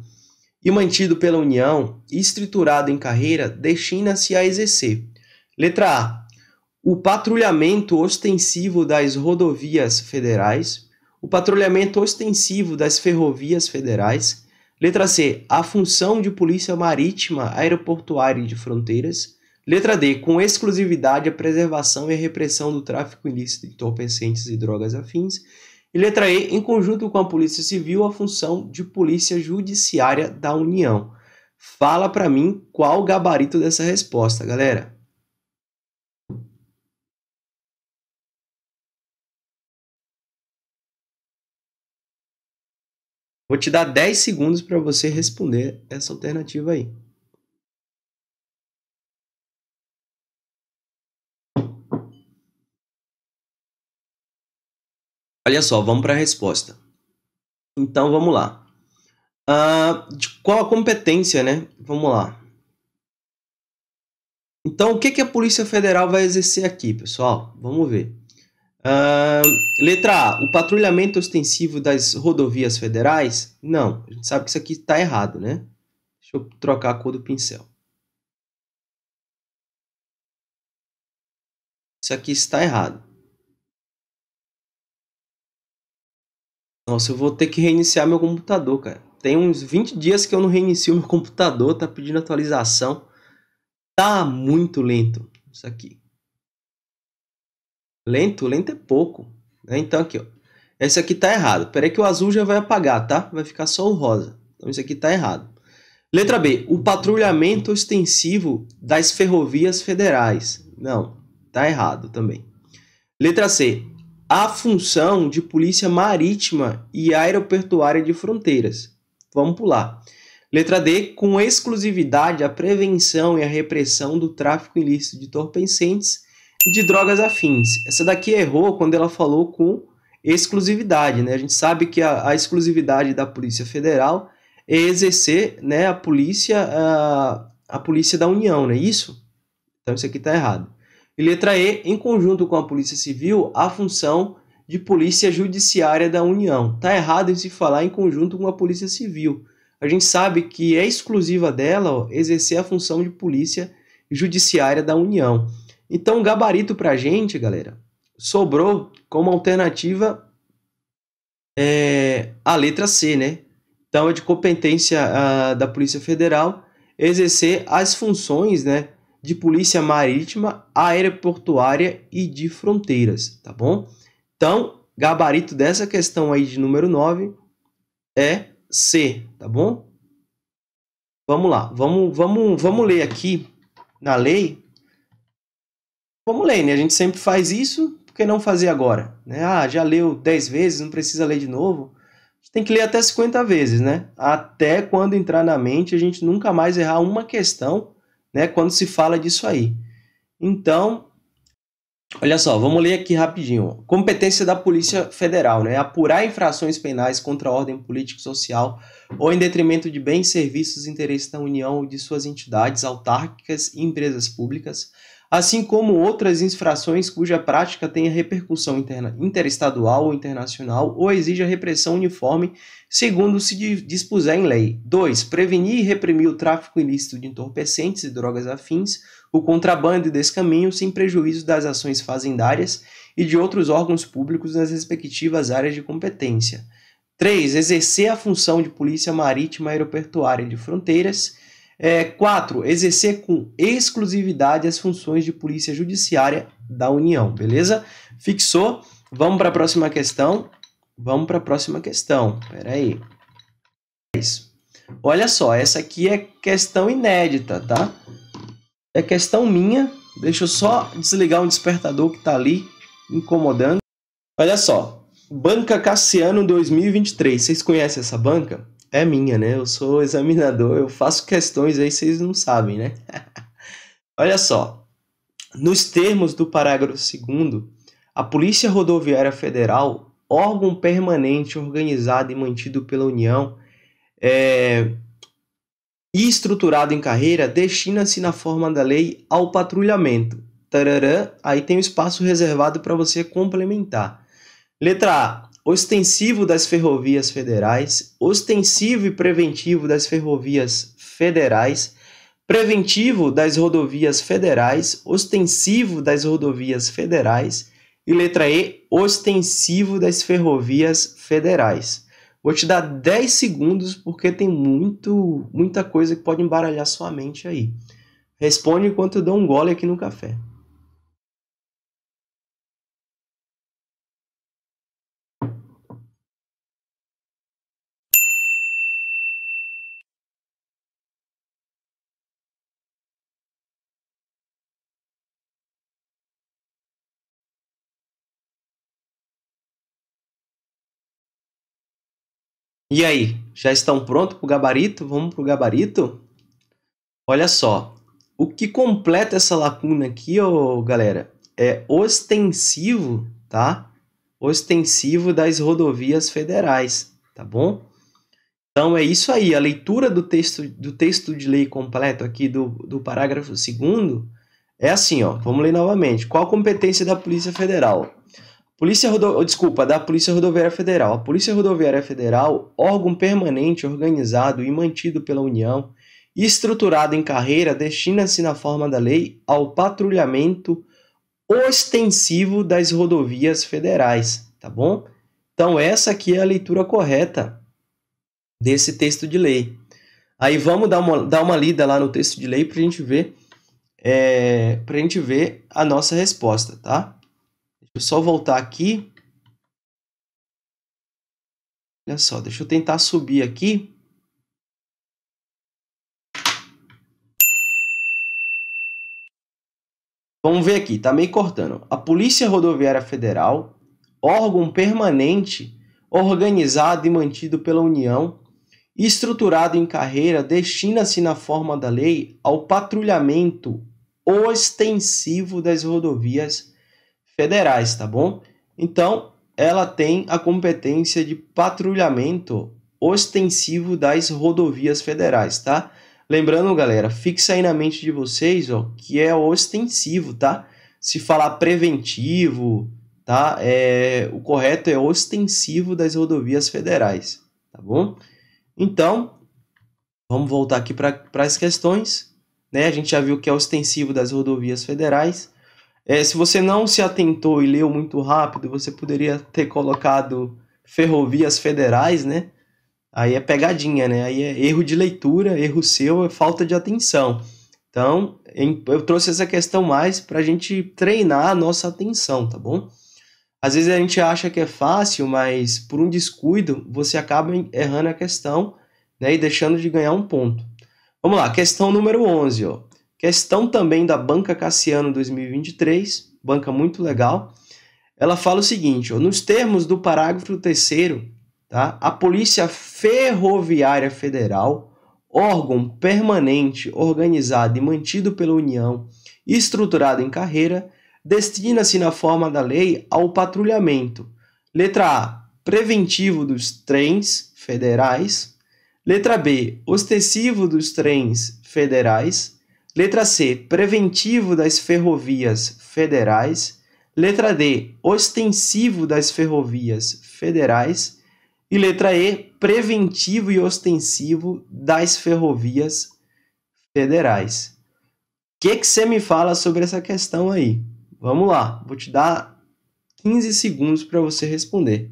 e mantido pela União e estruturado em carreira, destina-se a exercer. Letra A o patrulhamento ostensivo das rodovias federais, o patrulhamento ostensivo das ferrovias federais, letra C, a função de polícia marítima, aeroportuária e de fronteiras, letra D, com exclusividade a preservação e a repressão do tráfico ilícito de entorpecentes e drogas afins, e letra E, em conjunto com a Polícia Civil, a função de Polícia Judiciária da União. Fala para mim qual o gabarito dessa resposta, galera. Vou te dar 10 segundos para você responder essa alternativa aí. Olha só, vamos para a resposta. Então vamos lá. Uh, de qual a competência, né? Vamos lá. Então, o que, que a Polícia Federal vai exercer aqui, pessoal? Vamos ver. Uh, letra A, o patrulhamento ostensivo das rodovias federais? Não, a gente sabe que isso aqui está errado, né? Deixa eu trocar a cor do pincel. Isso aqui está errado. Nossa, eu vou ter que reiniciar meu computador, cara. Tem uns 20 dias que eu não reinicio meu computador, tá pedindo atualização. Tá muito lento isso aqui. Lento, lento é pouco. Né? Então aqui, ó. Esse aqui tá errado. Peraí que o azul já vai apagar, tá? Vai ficar só o rosa. Então isso aqui tá errado. Letra B. O patrulhamento ostensivo das ferrovias federais. Não, tá errado também. Letra C. A função de polícia marítima e aeroportuária de fronteiras. Vamos pular. Letra D. Com exclusividade a prevenção e a repressão do tráfico ilícito de torpecentes de drogas afins. Essa daqui errou quando ela falou com exclusividade, né? A gente sabe que a, a exclusividade da Polícia Federal é exercer, né, a polícia a, a polícia da União, né? Isso. Então isso aqui está errado. E letra E, em conjunto com a Polícia Civil, a função de Polícia Judiciária da União. Está errado se falar em conjunto com a Polícia Civil. A gente sabe que é exclusiva dela ó, exercer a função de Polícia Judiciária da União. Então, gabarito a gente, galera, sobrou como alternativa é, a letra C, né? Então, é de competência a, da Polícia Federal exercer as funções, né? De polícia marítima, aeroportuária e de fronteiras, tá bom? Então, gabarito dessa questão aí de número 9 é C, tá bom? Vamos lá, vamos, vamos, vamos ler aqui na lei Vamos ler, né? A gente sempre faz isso, por que não fazer agora? Né? Ah, já leu 10 vezes, não precisa ler de novo. A gente tem que ler até 50 vezes, né? Até quando entrar na mente, a gente nunca mais errar uma questão, né? Quando se fala disso aí. Então, Olha só, vamos ler aqui rapidinho. Competência da Polícia Federal, né? Apurar infrações penais contra a ordem político-social ou em detrimento de bens, serviços, interesses da União ou de suas entidades autárquicas e empresas públicas, assim como outras infrações cuja prática tenha repercussão interestadual ou internacional ou exija repressão uniforme, segundo se dispuser em lei. 2. Prevenir e reprimir o tráfico ilícito de entorpecentes e drogas afins, o contrabando e descaminho, sem prejuízo das ações fazendárias e de outros órgãos públicos nas respectivas áreas de competência. 3. Exercer a função de polícia marítima aeroportuária de fronteiras é, quatro, exercer com exclusividade as funções de polícia judiciária da União, beleza? Fixou? Vamos para a próxima questão. Vamos para a próxima questão. Pera aí. Isso. Olha só, essa aqui é questão inédita, tá? É questão minha. Deixa eu só desligar um despertador que tá ali incomodando. Olha só, Banca Cassiano 2023. Vocês conhecem essa banca? é minha, né? Eu sou examinador, eu faço questões aí, vocês não sabem, né? Olha só, nos termos do parágrafo 2, a Polícia Rodoviária Federal, órgão permanente organizado e mantido pela União é, e estruturado em carreira, destina-se na forma da lei ao patrulhamento. Tararã, aí tem um espaço reservado para você complementar. Letra A, ostensivo das ferrovias federais, ostensivo e preventivo das ferrovias federais, preventivo das rodovias federais, ostensivo das rodovias federais e letra E, ostensivo das ferrovias federais. Vou te dar 10 segundos porque tem muito, muita coisa que pode embaralhar sua mente aí. Responde enquanto eu dou um gole aqui no café. E aí, já estão prontos para o gabarito? Vamos para o gabarito? Olha só, o que completa essa lacuna aqui, ô, galera, é ostensivo, tá? Ostensivo das rodovias federais, tá bom? Então é isso aí, a leitura do texto, do texto de lei completo aqui do, do parágrafo 2 é assim, ó, vamos ler novamente. Qual a competência da Polícia Federal? Polícia Rodo... Oh, desculpa, da Polícia Rodoviária Federal. A Polícia Rodoviária Federal, órgão permanente, organizado e mantido pela União e estruturado em carreira, destina-se na forma da lei ao patrulhamento ostensivo das rodovias federais, tá bom? Então essa aqui é a leitura correta desse texto de lei. Aí vamos dar uma, dar uma lida lá no texto de lei para gente ver é, eh, a gente ver a nossa resposta, tá? eu só voltar aqui. Olha só, deixa eu tentar subir aqui. Vamos ver aqui, tá meio cortando. A Polícia Rodoviária Federal, órgão permanente, organizado e mantido pela União, estruturado em carreira, destina-se na forma da lei ao patrulhamento ostensivo das rodovias federais, tá bom? Então, ela tem a competência de patrulhamento ostensivo das rodovias federais, tá? Lembrando, galera, fixa aí na mente de vocês, ó, que é ostensivo, tá? Se falar preventivo, tá? É, o correto é ostensivo das rodovias federais, tá bom? Então, vamos voltar aqui para as questões, né? A gente já viu que é ostensivo das rodovias federais. É, se você não se atentou e leu muito rápido, você poderia ter colocado ferrovias federais, né? Aí é pegadinha, né? Aí é erro de leitura, erro seu, é falta de atenção. Então, eu trouxe essa questão mais para a gente treinar a nossa atenção, tá bom? Às vezes a gente acha que é fácil, mas por um descuido você acaba errando a questão né, e deixando de ganhar um ponto. Vamos lá, questão número 11. Ó. Questão também da Banca Cassiano 2023, banca muito legal. Ela fala o seguinte: ó, nos termos do parágrafo 3, tá, a Polícia Ferroviária Federal, órgão permanente, organizado e mantido pela União e estruturado em carreira, destina-se na forma da lei ao patrulhamento. Letra A: preventivo dos trens federais. Letra B: ostensivo dos trens federais. Letra C, preventivo das ferrovias federais. Letra D, ostensivo das ferrovias federais. E letra E, preventivo e ostensivo das ferrovias federais. O que, que você me fala sobre essa questão aí? Vamos lá, vou te dar 15 segundos para você responder.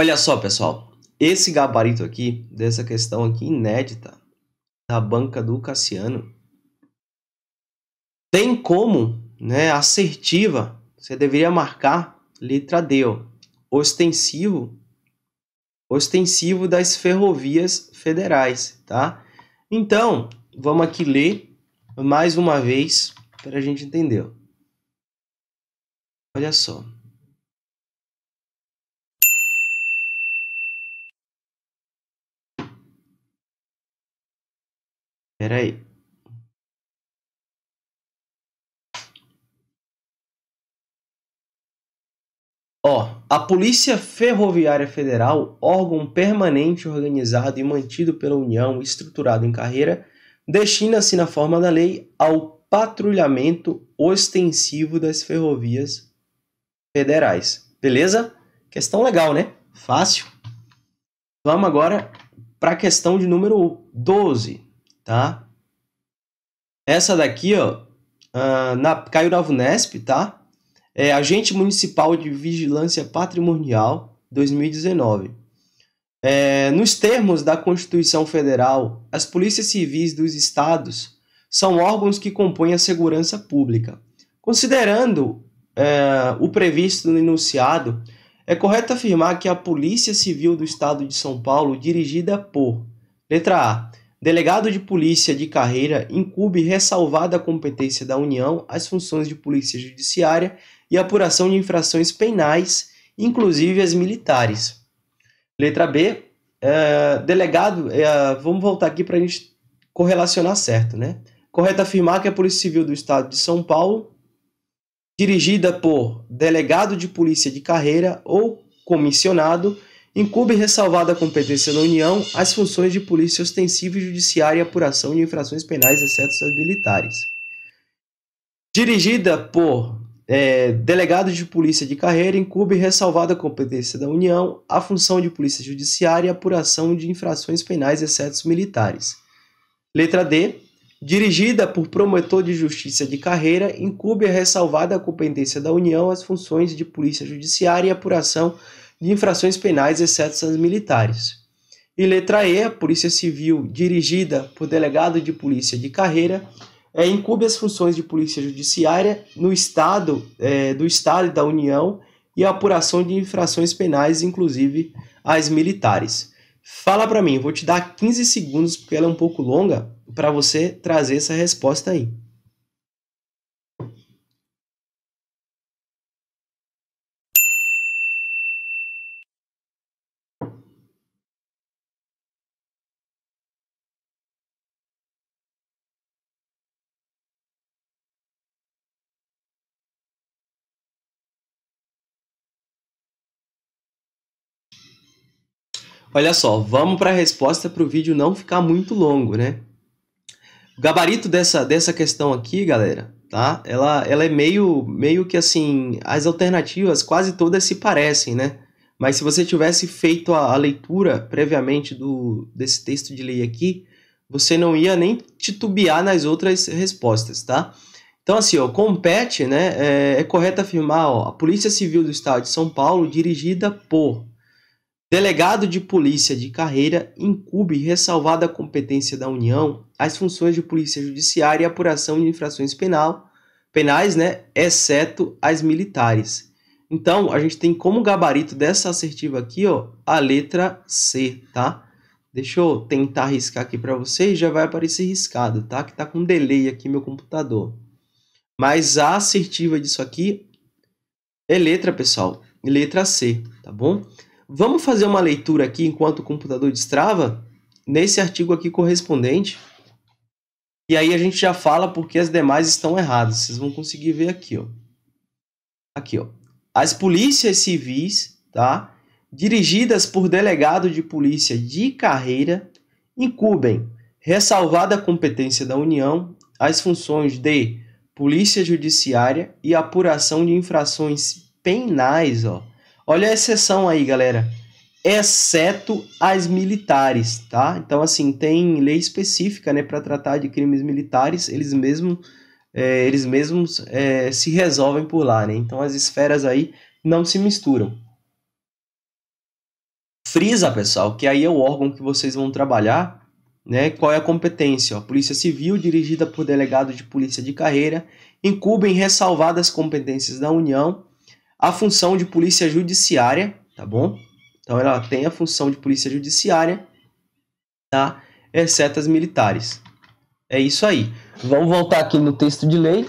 Olha só, pessoal, esse gabarito aqui, dessa questão aqui inédita, da banca do Cassiano, tem como, né, assertiva, você deveria marcar letra D, ó, ostensivo, ostensivo das ferrovias federais, tá? Então, vamos aqui ler mais uma vez para a gente entender. Olha só. Pera aí. Ó, a Polícia Ferroviária Federal, órgão permanente organizado e mantido pela União, estruturado em carreira, destina-se na forma da lei ao patrulhamento ostensivo das ferrovias federais. Beleza? Questão legal, né? Fácil. Vamos agora para a questão de número 12 tá? Essa daqui, ó, ah, na, caiu na VUNESP, tá? É Agente Municipal de Vigilância Patrimonial 2019. É, nos termos da Constituição Federal, as polícias civis dos estados são órgãos que compõem a segurança pública. Considerando é, o previsto no enunciado, é correto afirmar que a Polícia Civil do Estado de São Paulo, dirigida por letra A, Delegado de polícia de carreira incube ressalvada a competência da União as funções de polícia judiciária e apuração de infrações penais, inclusive as militares. Letra B. Uh, delegado, uh, vamos voltar aqui para a gente correlacionar certo, né? Correto afirmar que a Polícia Civil do Estado de São Paulo, dirigida por delegado de polícia de carreira ou comissionado, incube ressalvada a competência da União as funções de polícia ostensiva e judiciária e apuração de infrações penais, exceto as militares. Dirigida por é, delegado de polícia de carreira, incube ressalvada a competência da União a função de polícia judiciária e apuração de infrações penais, exceto militares. Letra D. Dirigida por promotor de justiça de carreira, incube ressalvada a competência da União as funções de polícia judiciária e apuração de infrações penais, exceto as militares. E letra E, a Polícia Civil dirigida por delegado de polícia de carreira é, incube as funções de polícia judiciária no Estado, é, do Estado e da União e a apuração de infrações penais, inclusive as militares. Fala para mim, vou te dar 15 segundos porque ela é um pouco longa para você trazer essa resposta aí. Olha só, vamos para a resposta para o vídeo não ficar muito longo, né? O gabarito dessa, dessa questão aqui, galera, tá? Ela, ela é meio, meio que assim, as alternativas quase todas se parecem, né? Mas se você tivesse feito a, a leitura previamente do, desse texto de lei aqui, você não ia nem titubear nas outras respostas, tá? Então, assim, ó, compete, né? É, é correto afirmar, ó, a Polícia Civil do Estado de São Paulo, dirigida por Delegado de Polícia de carreira, incube, ressalvada a competência da União, as funções de Polícia Judiciária e apuração de infrações penal, penais, né, exceto as militares. Então, a gente tem como gabarito dessa assertiva aqui, ó, a letra C, tá? Deixa eu tentar riscar aqui para vocês, já vai aparecer riscado, tá? Que tá com delay aqui meu computador. Mas a assertiva disso aqui é letra, pessoal, letra C, tá bom? Vamos fazer uma leitura aqui enquanto o computador destrava nesse artigo aqui correspondente. E aí a gente já fala porque as demais estão erradas. Vocês vão conseguir ver aqui, ó. Aqui, ó. As polícias civis, tá? Dirigidas por delegado de polícia de carreira, incumbem, ressalvada a competência da União, as funções de polícia judiciária e apuração de infrações penais, ó Olha a exceção aí, galera. Exceto as militares, tá? Então, assim, tem lei específica, né, para tratar de crimes militares, eles mesmos, é, eles mesmos é, se resolvem por lá, né? Então, as esferas aí não se misturam. Frisa, pessoal, que aí é o órgão que vocês vão trabalhar, né? Qual é a competência? Ó, polícia Civil, dirigida por delegado de polícia de carreira, incumbem ressalvadas competências da União a função de polícia judiciária, tá bom? Então ela tem a função de polícia judiciária, tá? Exceto as militares. É isso aí. Vamos voltar aqui no texto de lei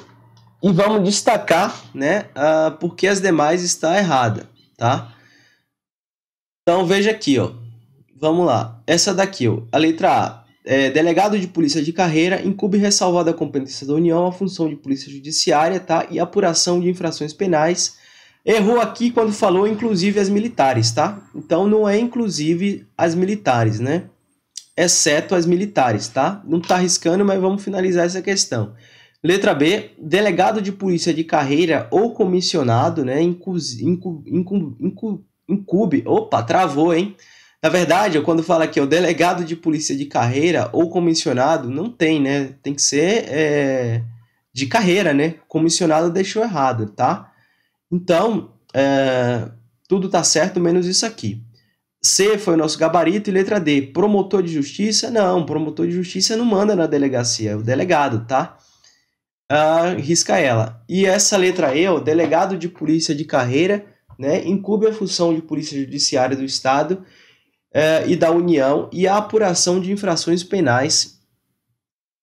e vamos destacar, né, uh, ah, porque as demais está errada, tá? Então veja aqui, ó. Vamos lá. Essa daqui, ó. A letra A. É, delegado de polícia de carreira incumbe ressalvada a competência da União a função de polícia judiciária, tá? E apuração de infrações penais Errou aqui quando falou inclusive as militares, tá? Então não é inclusive as militares, né? Exceto as militares, tá? Não tá arriscando, mas vamos finalizar essa questão. Letra B, delegado de polícia de carreira ou comissionado, né? incube, opa, travou, hein? Na verdade, eu quando falo aqui, o delegado de polícia de carreira ou comissionado, não tem, né? Tem que ser é, de carreira, né? Comissionado deixou errado, tá? Então, é, tudo está certo menos isso aqui. C foi o nosso gabarito e letra D. Promotor de justiça? Não, promotor de justiça não manda na delegacia, é o delegado, tá? Ah, risca ela. E essa letra E, o delegado de polícia de carreira, né, incube a função de polícia judiciária do Estado é, e da União e a apuração de infrações penais,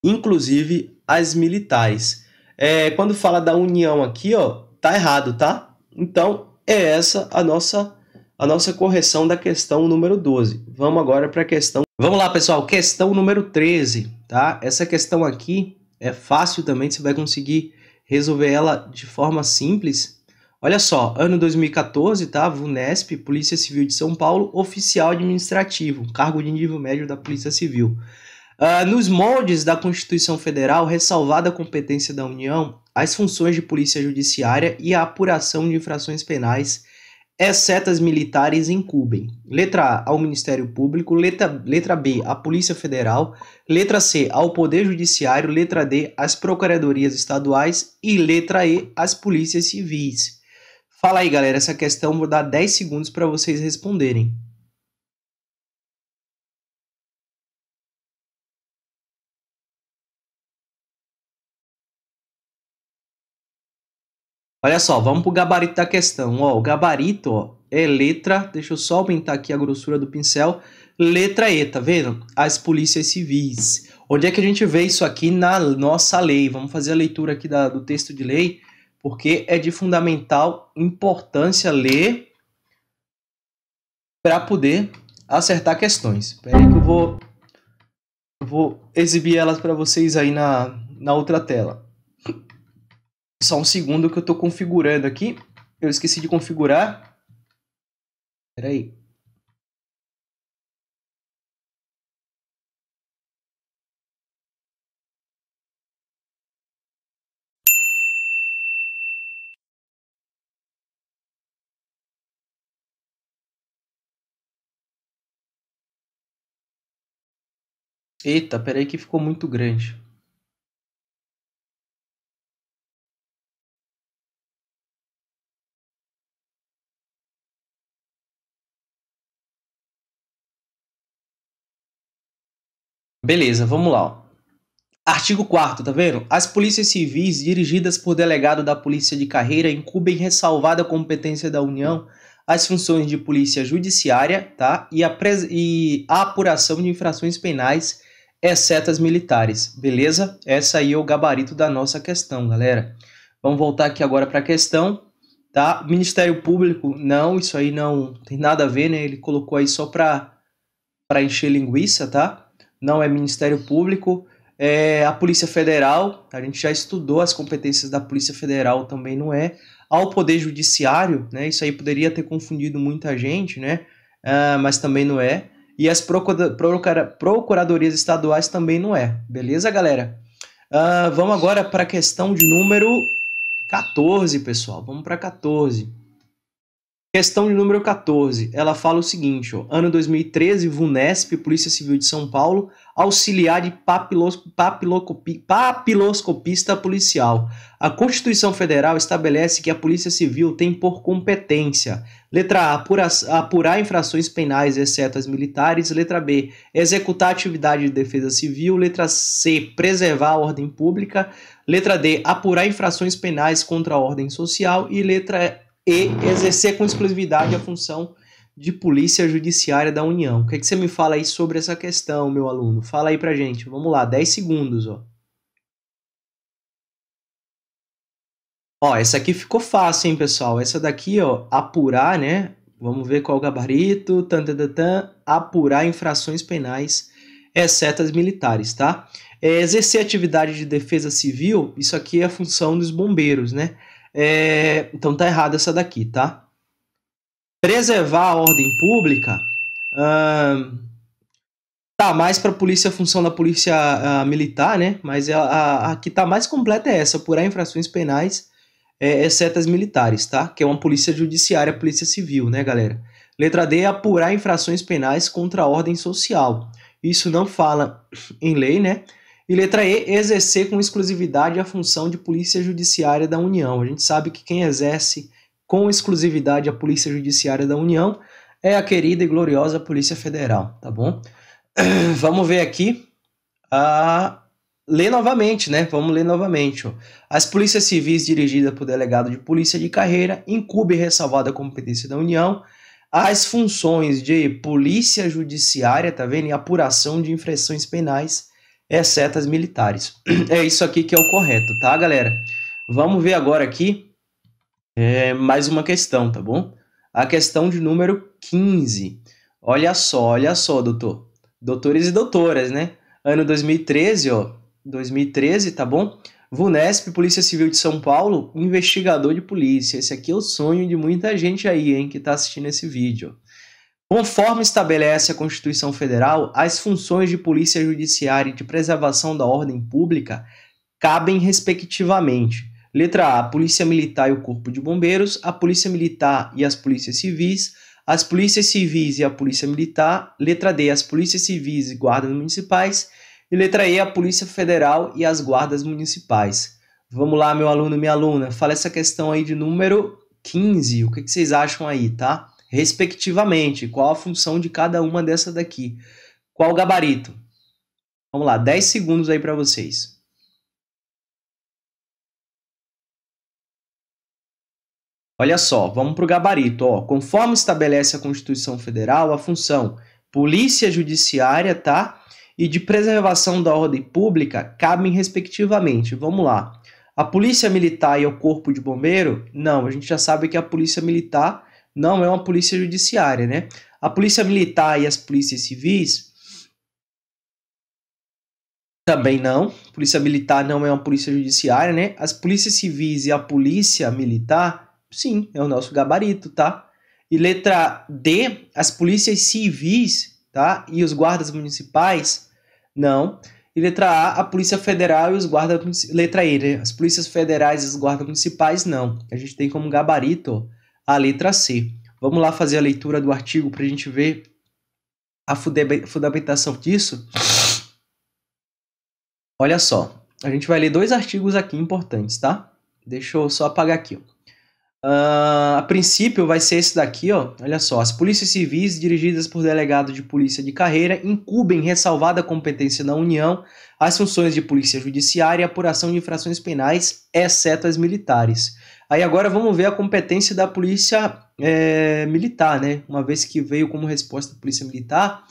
inclusive as militares. É, quando fala da União aqui, ó, tá errado, tá? Então, é essa a nossa a nossa correção da questão número 12. Vamos agora para a questão. Vamos lá, pessoal, questão número 13, tá? Essa questão aqui é fácil também, você vai conseguir resolver ela de forma simples. Olha só, ano 2014, tá? VUNESP, Polícia Civil de São Paulo, oficial administrativo, cargo de nível médio da Polícia Civil. Uh, nos moldes da Constituição Federal, ressalvada a competência da União, as funções de polícia judiciária e a apuração de infrações penais, exceto as militares, incumbem. Letra A ao Ministério Público, letra, letra B à Polícia Federal, letra C ao Poder Judiciário, letra D às Procuradorias Estaduais e letra E às Polícias Civis. Fala aí, galera, essa questão vou dar 10 segundos para vocês responderem. Olha só, vamos pro gabarito da questão. Ó, o gabarito ó, é letra. Deixa eu só aumentar aqui a grossura do pincel. Letra E, tá vendo? As polícias civis. Onde é que a gente vê isso aqui na nossa lei? Vamos fazer a leitura aqui da, do texto de lei, porque é de fundamental importância ler para poder acertar questões. Espera aí que eu vou, vou exibir elas para vocês aí na, na outra tela. Só um segundo que eu estou configurando aqui. Eu esqueci de configurar. Espera aí. Eita, peraí que ficou muito grande. Beleza, vamos lá. Artigo 4 tá vendo? As polícias civis dirigidas por delegado da polícia de carreira incumbem ressalvada a competência da União as funções de polícia judiciária, tá? E a, e a apuração de infrações penais, exceto as militares, beleza? Essa aí é o gabarito da nossa questão, galera. Vamos voltar aqui agora para a questão, tá? Ministério Público, não, isso aí não tem nada a ver, né? Ele colocou aí só para encher linguiça, tá? não é Ministério Público, é a Polícia Federal, a gente já estudou as competências da Polícia Federal, também não é, ao Poder Judiciário, né, isso aí poderia ter confundido muita gente, né, uh, mas também não é, e as procura, procura, procuradorias estaduais também não é, beleza, galera? Uh, vamos agora para a questão de número 14, pessoal, vamos para 14. Questão de número 14, ela fala o seguinte, ó, ano 2013, VUNESP, Polícia Civil de São Paulo, auxiliar de papilos, papilocopi, papiloscopista policial. A Constituição Federal estabelece que a Polícia Civil tem por competência, letra A, apurar, apurar infrações penais, exceto as militares, letra B, executar atividade de defesa civil, letra C, preservar a ordem pública, letra D, apurar infrações penais contra a ordem social e letra e exercer com exclusividade a função de Polícia Judiciária da União. O que, é que você me fala aí sobre essa questão, meu aluno? Fala aí pra gente. Vamos lá, 10 segundos, ó. Ó, essa aqui ficou fácil, hein, pessoal? Essa daqui, ó, apurar, né? Vamos ver qual o gabarito, tan, tan, tan, apurar infrações penais, exceto as militares, tá? É, exercer atividade de defesa civil, isso aqui é a função dos bombeiros, né? É, então tá errado essa daqui, tá? Preservar a ordem pública. Hum, tá mais para polícia, função da polícia a, ah, militar, né? Mas a, a, a, que tá mais completa é essa: apurar infrações penais, é, exceto as militares, tá? Que é uma polícia judiciária, polícia civil, né, galera? Letra D é apurar infrações penais contra a ordem social. Isso não fala em lei, né? E letra E, exercer com exclusividade a função de Polícia Judiciária da União. A gente sabe que quem exerce com exclusividade a Polícia Judiciária da União é a querida e gloriosa Polícia Federal, tá bom? Vamos ver aqui. Ah, ler novamente, né? Vamos ler novamente. Ó. As polícias civis dirigidas por delegado de polícia de carreira incube ressalvada a competência da União as funções de polícia judiciária, tá vendo? E apuração de infrações penais é setas militares. É isso aqui que é o correto, tá, galera? Vamos ver agora aqui é, mais uma questão, tá bom? A questão de número 15. Olha só, olha só, doutor. Doutores e doutoras, né? Ano 2013, ó. 2013, tá bom? VUNESP, Polícia Civil de São Paulo, investigador de polícia. Esse aqui é o sonho de muita gente aí, hein, que tá assistindo esse vídeo. Conforme estabelece a Constituição Federal, as funções de polícia judiciária e de preservação da ordem pública cabem respectivamente. Letra A, Polícia Militar e o Corpo de Bombeiros, a Polícia Militar e as Polícias Civis, as Polícias Civis e a Polícia Militar, letra D, as Polícias Civis e Guardas Municipais, e letra E, a Polícia Federal e as Guardas Municipais. Vamos lá, meu aluno, minha aluna, fala essa questão aí de número 15, o que, que vocês acham aí, tá? respectivamente. Qual a função de cada uma dessa daqui? Qual o gabarito? Vamos lá, 10 segundos aí para vocês. Olha só, vamos para o gabarito. Ó. Conforme estabelece a Constituição Federal, a função polícia judiciária, tá? E de preservação da ordem pública cabem respectivamente. Vamos lá. A polícia militar e o corpo de bombeiro? Não, a gente já sabe que a polícia militar não é uma polícia judiciária, né? A polícia militar e as polícias civis também não. polícia militar não é uma polícia judiciária, né? As polícias civis e a polícia militar, sim, é o nosso gabarito, tá? E letra D, as polícias civis, tá? E os guardas municipais, não. E letra A, a Polícia Federal e os guardas letra E, né? as polícias federais e os guardas municipais não. A gente tem como gabarito a letra C. Vamos lá fazer a leitura do artigo para a gente ver a fundamentação disso. Olha só, a gente vai ler dois artigos aqui importantes, tá? Deixa eu só apagar aqui. Uh, a princípio vai ser esse daqui, ó. Olha só, as polícias civis dirigidas por delegado de polícia de carreira incumbem ressalvada competência da União as funções de polícia judiciária e apuração de infrações penais, exceto as militares. Aí agora vamos ver a competência da polícia é, militar, né? Uma vez que veio como resposta da polícia militar,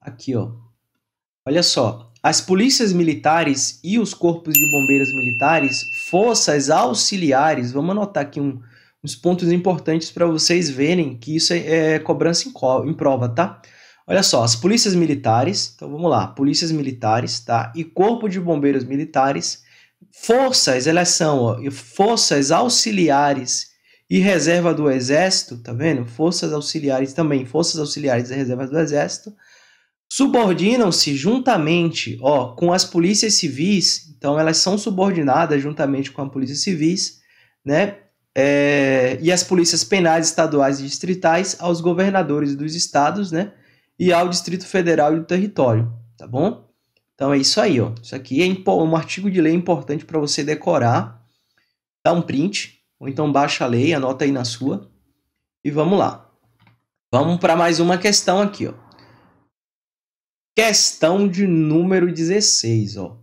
aqui ó, olha só, as polícias militares e os corpos de bombeiros militares, forças auxiliares, vamos anotar aqui um, uns pontos importantes para vocês verem que isso é, é cobrança em, co em prova, tá? Olha só, as polícias militares, então vamos lá, polícias militares, tá? E corpo de bombeiros militares forças, elas são ó, forças auxiliares e reserva do exército, tá vendo? Forças auxiliares também, forças auxiliares e reservas do exército, subordinam-se juntamente, ó, com as polícias civis, então elas são subordinadas juntamente com a polícia civis, né? É, e as polícias penais estaduais e distritais aos governadores dos estados, né? E ao Distrito Federal e do Território, tá bom? Então é isso aí, ó. Isso aqui é um artigo de lei importante para você decorar. Dá um print, ou então baixa a lei, anota aí na sua. E vamos lá. Vamos para mais uma questão aqui, ó. Questão de número 16, ó.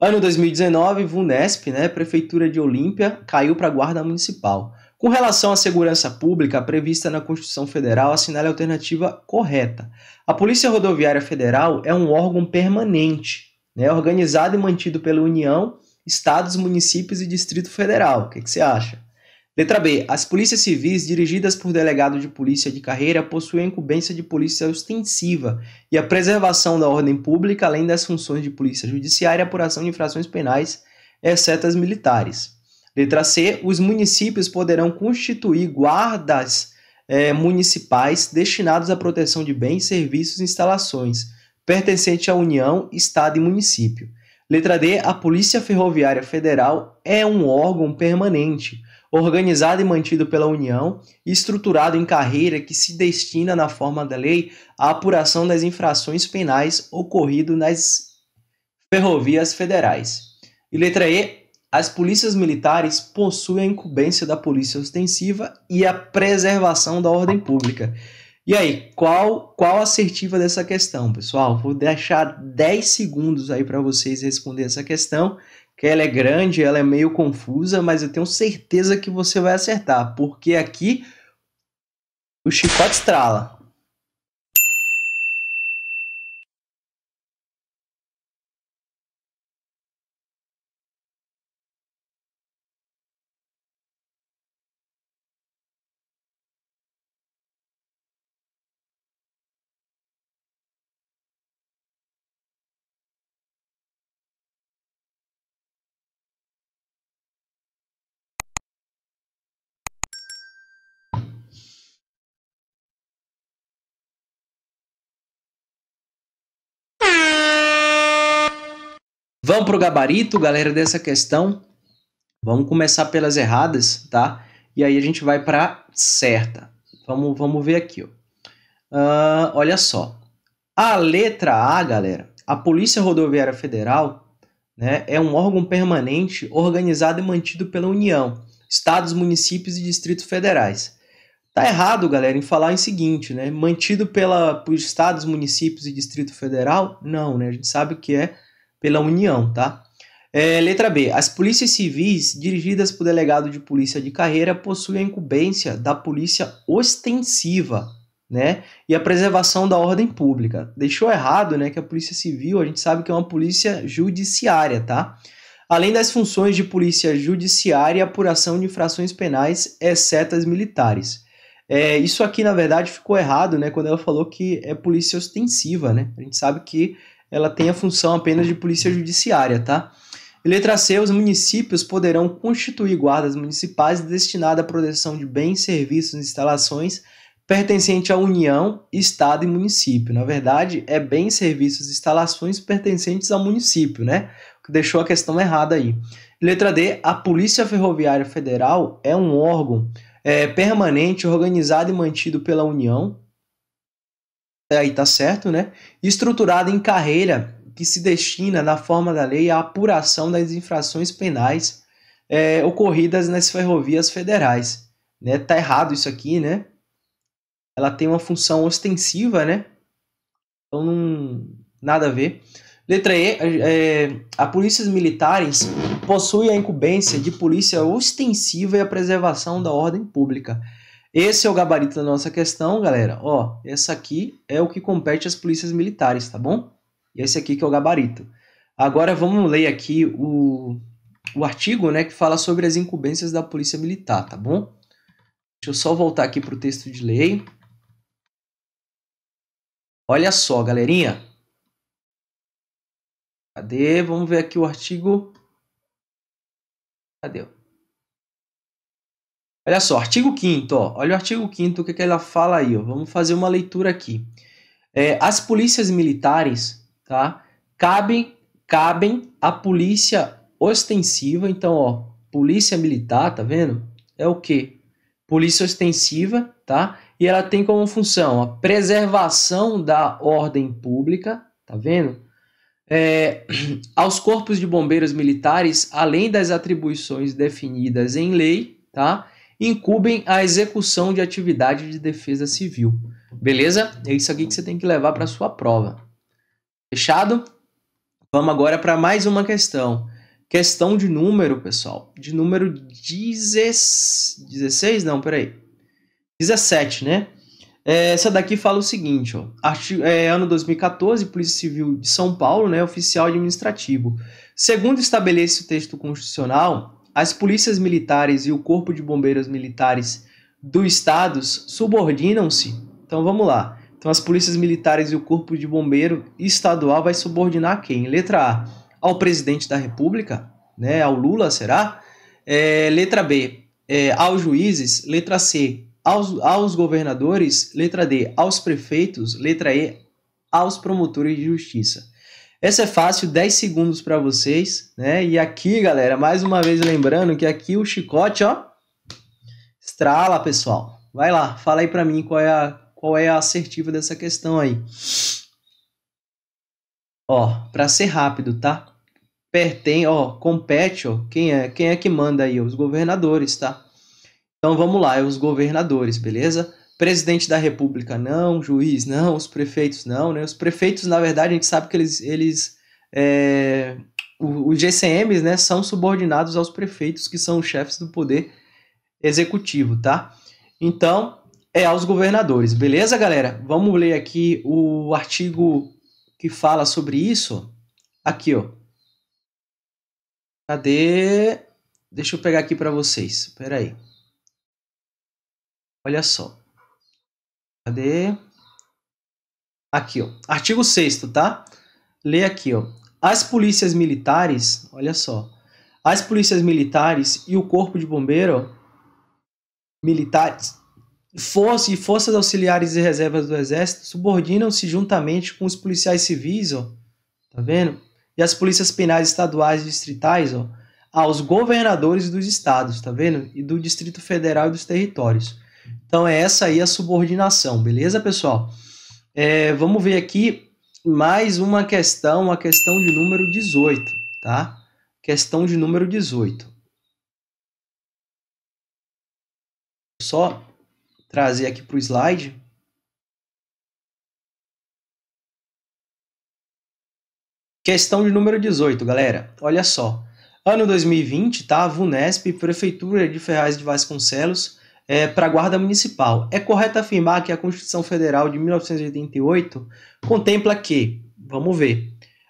Ano 2019, VUNESP, né, Prefeitura de Olímpia, caiu para a Guarda Municipal. Com relação à segurança pública prevista na Constituição Federal, assinale a alternativa correta. A Polícia Rodoviária Federal é um órgão permanente, né, organizado e mantido pela União, Estados, Municípios e Distrito Federal. O que, que você acha? Letra B. As polícias civis dirigidas por delegado de polícia de carreira possuem incumbência de polícia ostensiva e a preservação da ordem pública, além das funções de polícia judiciária por ação de infrações penais, exceto as militares. Letra C, os municípios poderão constituir guardas é, municipais destinados à proteção de bens, serviços e instalações, pertencente à União, Estado e município. Letra D, a Polícia Ferroviária Federal é um órgão permanente, organizado e mantido pela União, estruturado em carreira que se destina, na forma da lei, à apuração das infrações penais ocorridas nas ferrovias federais. E letra E, as polícias militares possuem a incumbência da polícia ostensiva e a preservação da ordem pública. E aí, qual qual a assertiva dessa questão, pessoal? Vou deixar 10 segundos aí para vocês responder essa questão, que ela é grande, ela é meio confusa, mas eu tenho certeza que você vai acertar, porque aqui o chicote estrala. Vamos para o gabarito, galera, dessa questão. Vamos começar pelas erradas, tá? E aí a gente vai para certa. Vamos, vamos ver aqui. Ó. Uh, olha só. A letra A, galera, a Polícia Rodoviária Federal né, é um órgão permanente organizado e mantido pela União, estados, municípios e distritos federais. Tá errado, galera, em falar em seguinte, né? Mantido pela, por estados, municípios e distrito federal? Não, né? A gente sabe que é pela União, tá? É, letra B. As polícias civis, dirigidas por delegado de polícia de carreira, possuem a incumbência da polícia ostensiva, né? E a preservação da ordem pública. Deixou errado, né? Que a polícia civil, a gente sabe que é uma polícia judiciária, tá? Além das funções de polícia judiciária, e apuração de infrações penais, exceto as militares. É, isso aqui, na verdade, ficou errado, né? Quando ela falou que é polícia ostensiva, né? A gente sabe que ela tem a função apenas de polícia judiciária, tá? letra C, os municípios poderão constituir guardas municipais destinadas à proteção de bens, serviços e instalações pertencente à União, Estado e município. Na verdade, é bens, serviços e instalações pertencentes ao município, né? O que deixou a questão errada aí. Letra D, a Polícia Ferroviária Federal é um órgão é, permanente, organizado e mantido pela União, aí tá certo, né? Estruturada em carreira que se destina, na forma da lei, à apuração das infrações penais é, ocorridas nas ferrovias federais. Né? Tá errado isso aqui, né? Ela tem uma função ostensiva, né? Então, não, nada a ver. Letra E, é, a polícias militares possui a incumbência de polícia ostensiva e a preservação da ordem pública. Esse é o gabarito da nossa questão, galera. Ó, essa aqui é o que compete às polícias militares, tá bom? E esse aqui que é o gabarito. Agora vamos ler aqui o, o artigo, né, que fala sobre as incumbências da polícia militar, tá bom? Deixa eu só voltar aqui para o texto de lei. Olha só, galerinha. Cadê? Vamos ver aqui o artigo. Cadê? Olha só, artigo 5 olha o artigo 5 o que, que ela fala aí, ó. vamos fazer uma leitura aqui. É, as polícias militares, tá, cabem, cabem à polícia ostensiva, então, ó, polícia militar, tá vendo? É o quê? Polícia ostensiva, tá? E ela tem como função a preservação da ordem pública, tá vendo? É, aos corpos de bombeiros militares, além das atribuições definidas em lei, tá? incumbem a execução de atividade de defesa civil. Beleza? É isso aqui que você tem que levar para sua prova. Fechado? Vamos agora para mais uma questão. Questão de número, pessoal. De número 16. 16? Não, peraí. 17, né? É, essa daqui fala o seguinte, ó, artigo, é, ano 2014, Polícia Civil de São Paulo, né, oficial administrativo. Segundo estabelece o texto constitucional, as polícias militares e o Corpo de Bombeiros Militares do Estados subordinam-se. Então vamos lá. Então as polícias militares e o Corpo de Bombeiro Estadual vai subordinar a quem? Letra A, ao presidente da República, né? Ao Lula, será? É, letra B, é, aos juízes. Letra C, aos, aos governadores. Letra D, aos prefeitos. Letra E, aos promotores de justiça. Essa é fácil, 10 segundos para vocês, né? E aqui, galera, mais uma vez lembrando que aqui o chicote, ó, estrala, pessoal. Vai lá, fala aí para mim qual é a qual é a assertiva dessa questão aí. Ó, para ser rápido, tá? Pertém, ó, compete, ó, quem é, quem é que manda aí? Os governadores, tá? Então vamos lá, é os governadores, beleza? presidente da república não, juiz não, os prefeitos não, né? Os prefeitos, na verdade, a gente sabe que eles, eles é, os GCMs, né, são subordinados aos prefeitos, que são os chefes do poder executivo, tá? Então, é aos governadores, beleza, galera? Vamos ler aqui o artigo que fala sobre isso. Aqui, ó. Cadê? Deixa eu pegar aqui para vocês. Espera aí. Olha só. Cadê? Aqui, ó. Artigo 6 tá? Lê aqui, ó. As polícias militares, olha só. As polícias militares e o corpo de bombeiro militares força e forças auxiliares e reservas do exército subordinam-se juntamente com os policiais civis, ó. Tá vendo? E as polícias penais estaduais e distritais, ó, aos governadores dos estados, tá vendo? E do Distrito Federal e dos territórios então é essa aí a subordinação, beleza, pessoal? É, vamos ver aqui mais uma questão, a questão de número 18, tá? Questão de número 18. Só trazer aqui para o slide. Questão de número 18, galera. Olha só. Ano 2020, tá? Vunesp, Prefeitura de Ferraz de Vasconcelos, é, para a Guarda Municipal. É correto afirmar que a Constituição Federal de 1988 contempla que, vamos ver,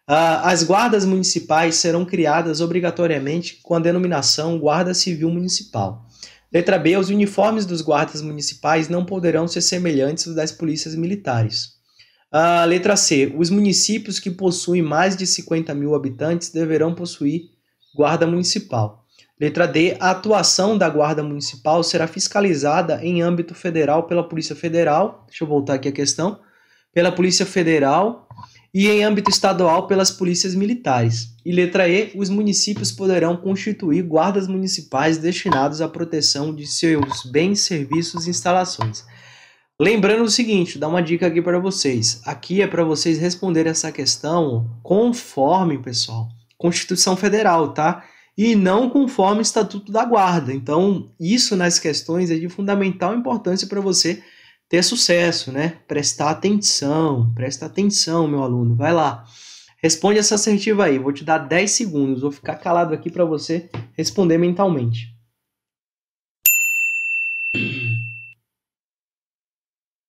uh, as guardas municipais serão criadas obrigatoriamente com a denominação Guarda Civil Municipal. Letra B, os uniformes dos guardas municipais não poderão ser semelhantes aos das polícias militares. Uh, letra C, os municípios que possuem mais de 50 mil habitantes deverão possuir guarda municipal. Letra D. A atuação da Guarda Municipal será fiscalizada em âmbito federal pela Polícia Federal. Deixa eu voltar aqui a questão. Pela Polícia Federal e em âmbito estadual pelas polícias militares. E letra E, os municípios poderão constituir guardas municipais destinados à proteção de seus bens, serviços e instalações. Lembrando o seguinte, dá uma dica aqui para vocês. Aqui é para vocês responder essa questão conforme, pessoal, Constituição Federal, tá? e não conforme o Estatuto da Guarda. Então, isso nas questões é de fundamental importância para você ter sucesso, né? Prestar atenção, presta atenção, meu aluno, vai lá. Responde essa assertiva aí, vou te dar 10 segundos, vou ficar calado aqui para você responder mentalmente.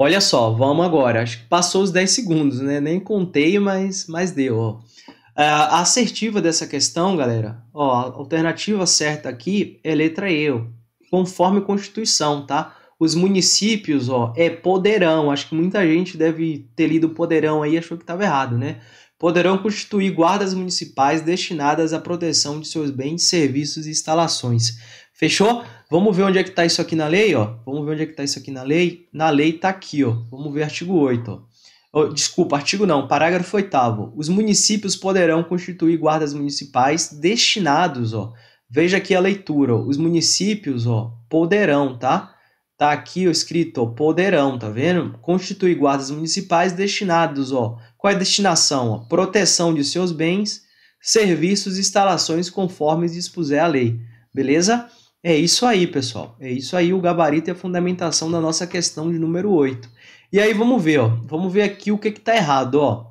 Olha só, vamos agora. Acho que passou os 10 segundos, né? Nem contei, mas, mas deu. Ó. É, a assertiva dessa questão, galera, ó, a alternativa certa aqui é letra E, conforme a Constituição, tá? Os municípios, ó, é poderão. Acho que muita gente deve ter lido poderão aí e achou que estava errado, né? Poderão constituir guardas municipais destinadas à proteção de seus bens, serviços e instalações. Fechou? Vamos ver onde é que está isso aqui na lei, ó. Vamos ver onde é que está isso aqui na lei. Na lei está aqui, ó. Vamos ver artigo 8, ó desculpa, artigo não, parágrafo 8. Os municípios poderão constituir guardas municipais destinados, ó. Veja aqui a leitura, ó, os municípios, ó, poderão, tá? Tá aqui ó, escrito, ó, poderão, tá vendo? Constituir guardas municipais destinados, ó. Qual é a destinação? Ó? Proteção de seus bens, serviços e instalações conforme dispuser a lei. Beleza? É isso aí, pessoal. É isso aí o gabarito e a fundamentação da nossa questão de número 8. E aí vamos ver, ó. Vamos ver aqui o que está errado, ó.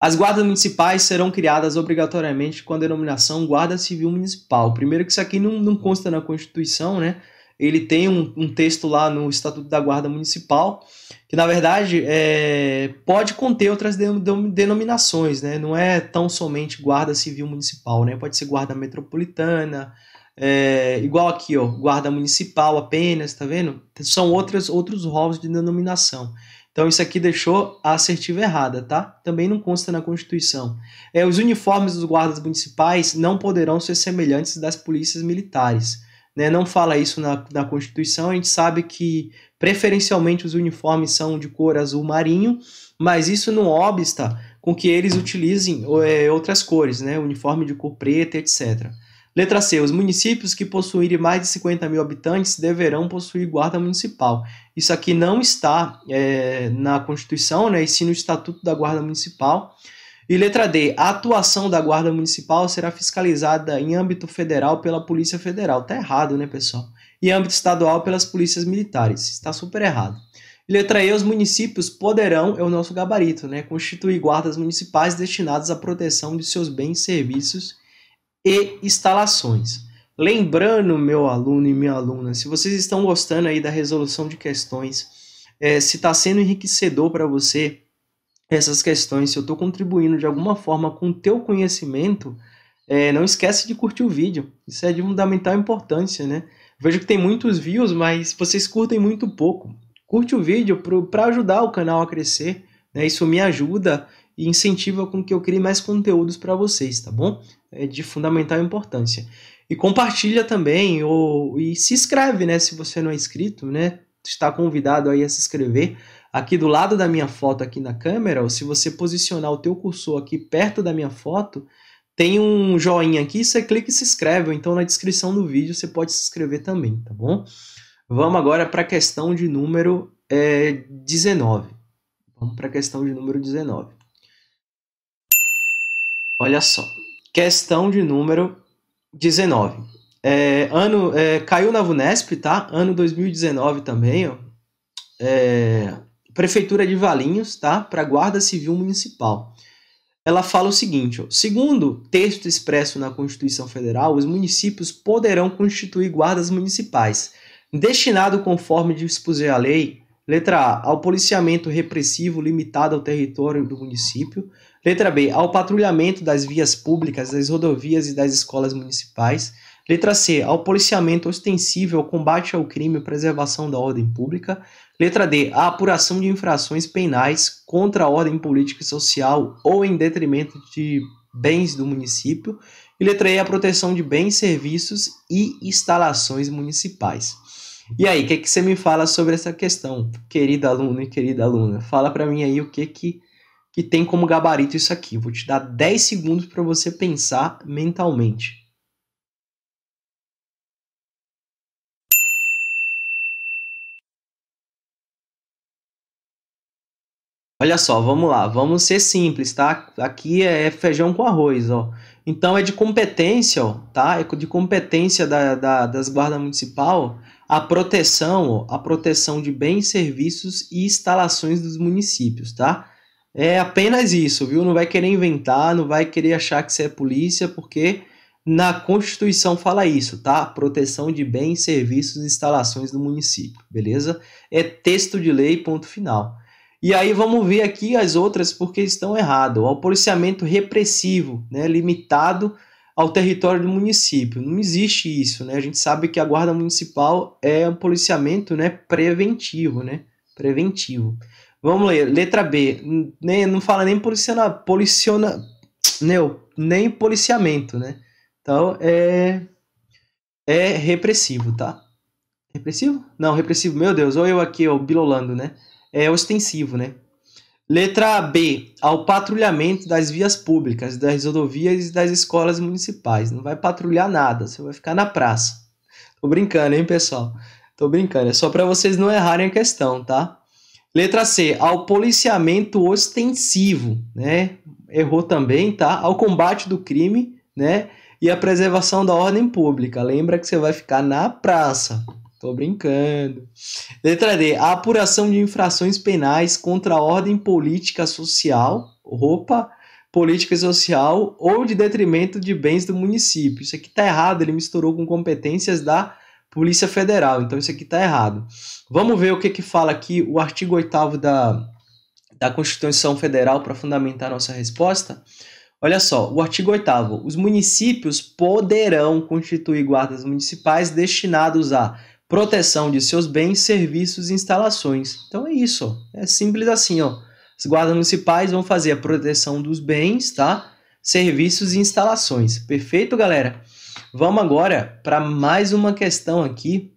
As guardas municipais serão criadas obrigatoriamente com a denominação Guarda Civil Municipal. Primeiro que isso aqui não, não consta na Constituição, né? Ele tem um, um, texto lá no Estatuto da Guarda Municipal, que na verdade é, pode conter outras de, de, denominações, né? Não é tão somente Guarda Civil Municipal, né? Pode ser Guarda Metropolitana, é, igual aqui, ó, guarda municipal apenas, tá vendo? São outras, outros rolos de denominação. Então isso aqui deixou a assertiva errada, tá? Também não consta na Constituição. É, os uniformes dos guardas municipais não poderão ser semelhantes das polícias militares. Né? Não fala isso na, na Constituição, a gente sabe que preferencialmente os uniformes são de cor azul marinho, mas isso não obsta com que eles utilizem é, outras cores, né? Uniforme de cor preta, etc. Letra C. Os municípios que possuírem mais de 50 mil habitantes deverão possuir guarda municipal. Isso aqui não está é, na Constituição, né, e sim no Estatuto da Guarda Municipal. E letra D. A atuação da Guarda Municipal será fiscalizada em âmbito federal pela Polícia Federal. Tá errado, né, pessoal? E âmbito estadual pelas polícias militares. Está super errado. E letra E. Os municípios poderão, é o nosso gabarito, né, constituir guardas municipais destinadas à proteção de seus bens e serviços e instalações. Lembrando, meu aluno e minha aluna, se vocês estão gostando aí da resolução de questões, é, se está sendo enriquecedor para você essas questões, se eu estou contribuindo de alguma forma com o teu conhecimento, é, não esquece de curtir o vídeo. Isso é de fundamental importância, né? Vejo que tem muitos views, mas vocês curtem muito pouco. Curte o vídeo para ajudar o canal a crescer, né? Isso me ajuda e incentiva com que eu crie mais conteúdos para vocês, tá bom? É de fundamental importância. E compartilha também ou, e se inscreve, né? Se você não é inscrito, né? Está convidado aí a se inscrever. Aqui do lado da minha foto aqui na câmera, ou se você posicionar o teu cursor aqui perto da minha foto, tem um joinha aqui, você clica e se inscreve. Ou então na descrição do vídeo você pode se inscrever também, tá bom? Vamos agora para a questão de número é, eh, 19. Vamos para a questão de número 19. Olha só. Questão de número 19. É, ano, é, caiu na VUNESP, tá? Ano 2019 também, ó. É, Prefeitura de Valinhos, tá? Para Guarda Civil Municipal. Ela fala o seguinte: ó, segundo texto expresso na Constituição Federal, os municípios poderão constituir guardas municipais, destinado conforme dispuser a lei, letra A, ao policiamento repressivo limitado ao território do município, Letra B, ao patrulhamento das vias públicas, das rodovias e das escolas municipais. Letra C, ao policiamento ostensivo, ao combate ao crime e preservação da ordem pública. Letra D, à apuração de infrações penais contra a ordem política e social ou em detrimento de bens do município. E letra E, à proteção de bens, serviços e instalações municipais. E aí, o que, que você me fala sobre essa questão, querido aluno e querida aluna? Fala para mim aí o que que que tem como gabarito isso aqui. vou te dar 10 segundos para você pensar mentalmente. Olha só, vamos lá, vamos ser simples, tá? Aqui é feijão com arroz, ó. Então é de competência, ó, tá? É de competência da, da, das guardas municipal a proteção, ó, a proteção de bens, serviços e instalações dos municípios, tá? é apenas isso, viu? Não vai querer inventar, não vai querer achar que você é polícia, porque na Constituição fala isso, tá? Proteção de bens, serviços e instalações do município, beleza? É texto de lei, ponto final. E aí vamos ver aqui as outras porque estão erradas. O policiamento repressivo, né, limitado ao território do município. Não existe isso, né? A gente sabe que a guarda municipal é um policiamento, né, preventivo, né? Preventivo. Vamos ler, letra B. Nem, né, não fala nem policiona, policiona, meu, nem policiamento, né? Então é é repressivo, tá? Repressivo? Não, repressivo. Meu Deus, ou eu aqui, ou bilolando, né? É ostensivo, né? Letra B, ao patrulhamento das vias públicas, das rodovias e das escolas municipais. Não vai patrulhar nada, você vai ficar na praça. Tô brincando, hein, pessoal? Tô brincando, é só para vocês não errarem a questão, tá? Letra C, ao policiamento ostensivo, né? Errou também, tá? Ao combate do crime, né? E à preservação da ordem pública. Lembra que você vai ficar na praça. Tô brincando. Letra D, a apuração de infrações penais contra a ordem política social, roupa, política social ou de detrimento de bens do município. Isso aqui tá errado, ele misturou com competências da Polícia Federal, então isso aqui tá errado. Vamos ver o que, que fala aqui o artigo 8 da, da Constituição Federal para fundamentar nossa resposta. Olha só, o artigo 8 os municípios poderão constituir guardas municipais destinados à proteção de seus bens, serviços e instalações. Então é isso, ó. é simples assim, ó. As guardas municipais vão fazer a proteção dos bens, tá? Serviços e instalações. Perfeito, galera? Vamos agora para mais uma questão aqui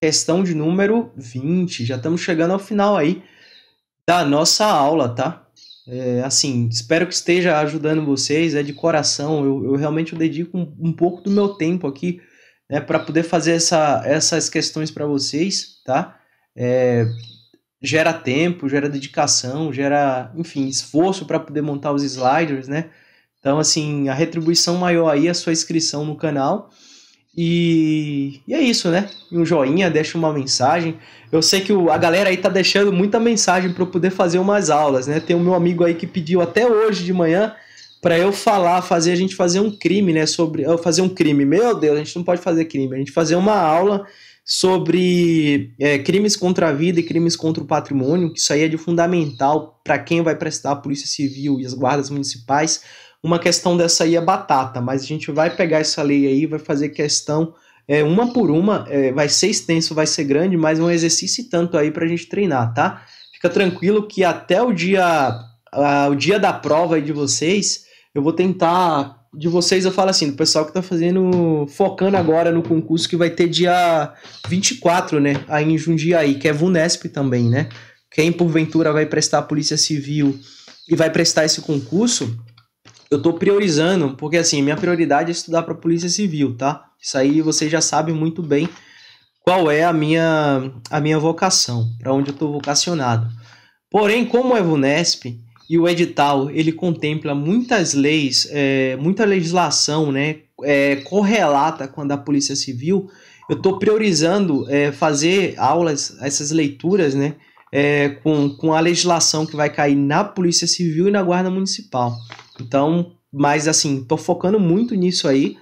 questão de número 20. Já estamos chegando ao final aí da nossa aula, tá? É, assim, espero que esteja ajudando vocês, é de coração. Eu, eu realmente dedico um, um, pouco do meu tempo aqui né, para poder fazer essa, essas questões para vocês, tá? É, gera tempo, gera dedicação, gera, enfim, esforço para poder montar os sliders, né? Então, assim, a retribuição maior aí é a sua inscrição no canal. E, e, é isso, né? Um joinha, deixa uma mensagem. Eu sei que o, a galera aí tá deixando muita mensagem para eu poder fazer umas aulas, né? Tem o meu amigo aí que pediu até hoje de manhã para eu falar, fazer a gente fazer um crime, né? Sobre. fazer um crime. Meu Deus, a gente não pode fazer crime. A gente fazer uma aula sobre é, crimes contra a vida e crimes contra o patrimônio, que isso aí é de fundamental para quem vai prestar a Polícia Civil e as guardas municipais uma questão dessa aí é batata, mas a gente vai pegar essa lei aí, vai fazer questão é, uma por uma, é, vai ser extenso, vai ser grande, mas é um exercício e tanto aí para a gente treinar, tá? Fica tranquilo que até o dia, a, o dia da prova aí de vocês, eu vou tentar, de vocês eu falo assim, do pessoal que está fazendo, focando agora no concurso que vai ter dia 24, né, aí em Jundiaí, que é VUNESP também, né? Quem porventura vai prestar a Polícia Civil e vai prestar esse concurso, eu tô priorizando, porque assim, minha prioridade é estudar para Polícia Civil, tá? Isso aí você já sabe muito bem qual é a minha, a minha vocação, para onde eu tô vocacionado. Porém, como é VUNESP e o edital, ele contempla muitas leis, é, muita legislação, né, é, correlata com a da Polícia Civil, eu tô priorizando é, fazer aulas, essas leituras, né, é, com, com a legislação que vai cair na Polícia Civil e na Guarda Municipal. Então, mas assim, tô focando muito nisso aí,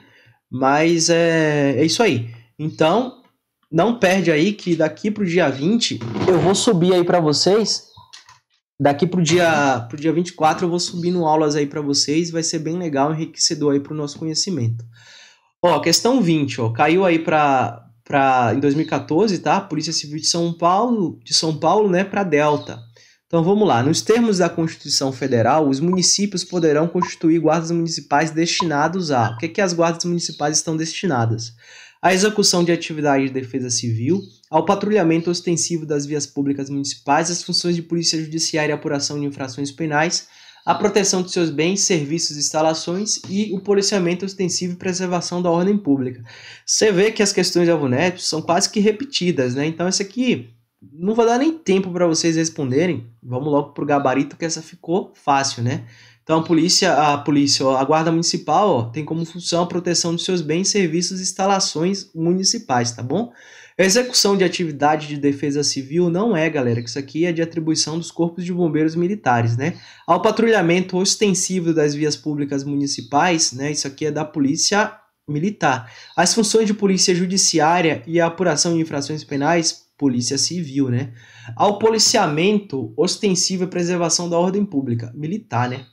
mas é, é isso aí. Então, não perde aí que daqui pro dia 20 eu vou subir aí para vocês. Daqui pro dia pro dia 24 eu vou subindo aulas aí para vocês, vai ser bem legal, enriquecedor aí pro nosso conhecimento. Ó, questão 20, ó, caiu aí para para em 2014, tá? Polícia Civil de São Paulo, de São Paulo, né, para Delta. Então vamos lá. Nos termos da Constituição Federal, os municípios poderão constituir guardas municipais destinados a. O que é que as guardas municipais estão destinadas? A execução de atividades de defesa civil, ao patrulhamento ostensivo das vias públicas municipais, às funções de polícia judiciária e apuração de infrações penais, a proteção de seus bens, serviços e instalações e o policiamento ostensivo e preservação da ordem pública. Você vê que as questões de Alvonete são quase que repetidas, né? Então essa aqui não vou dar nem tempo para vocês responderem. Vamos logo para o gabarito que essa ficou fácil, né? Então a polícia, a polícia, a guarda municipal ó, tem como função a proteção de seus bens, serviços e instalações municipais, tá bom? A execução de atividade de defesa civil não é, galera, que isso aqui é de atribuição dos corpos de bombeiros militares, né? Ao patrulhamento ostensivo das vias públicas municipais, né? Isso aqui é da polícia militar. As funções de polícia judiciária e a apuração de infrações penais polícia civil, né? Ao policiamento ostensivo e preservação da ordem pública, militar, né?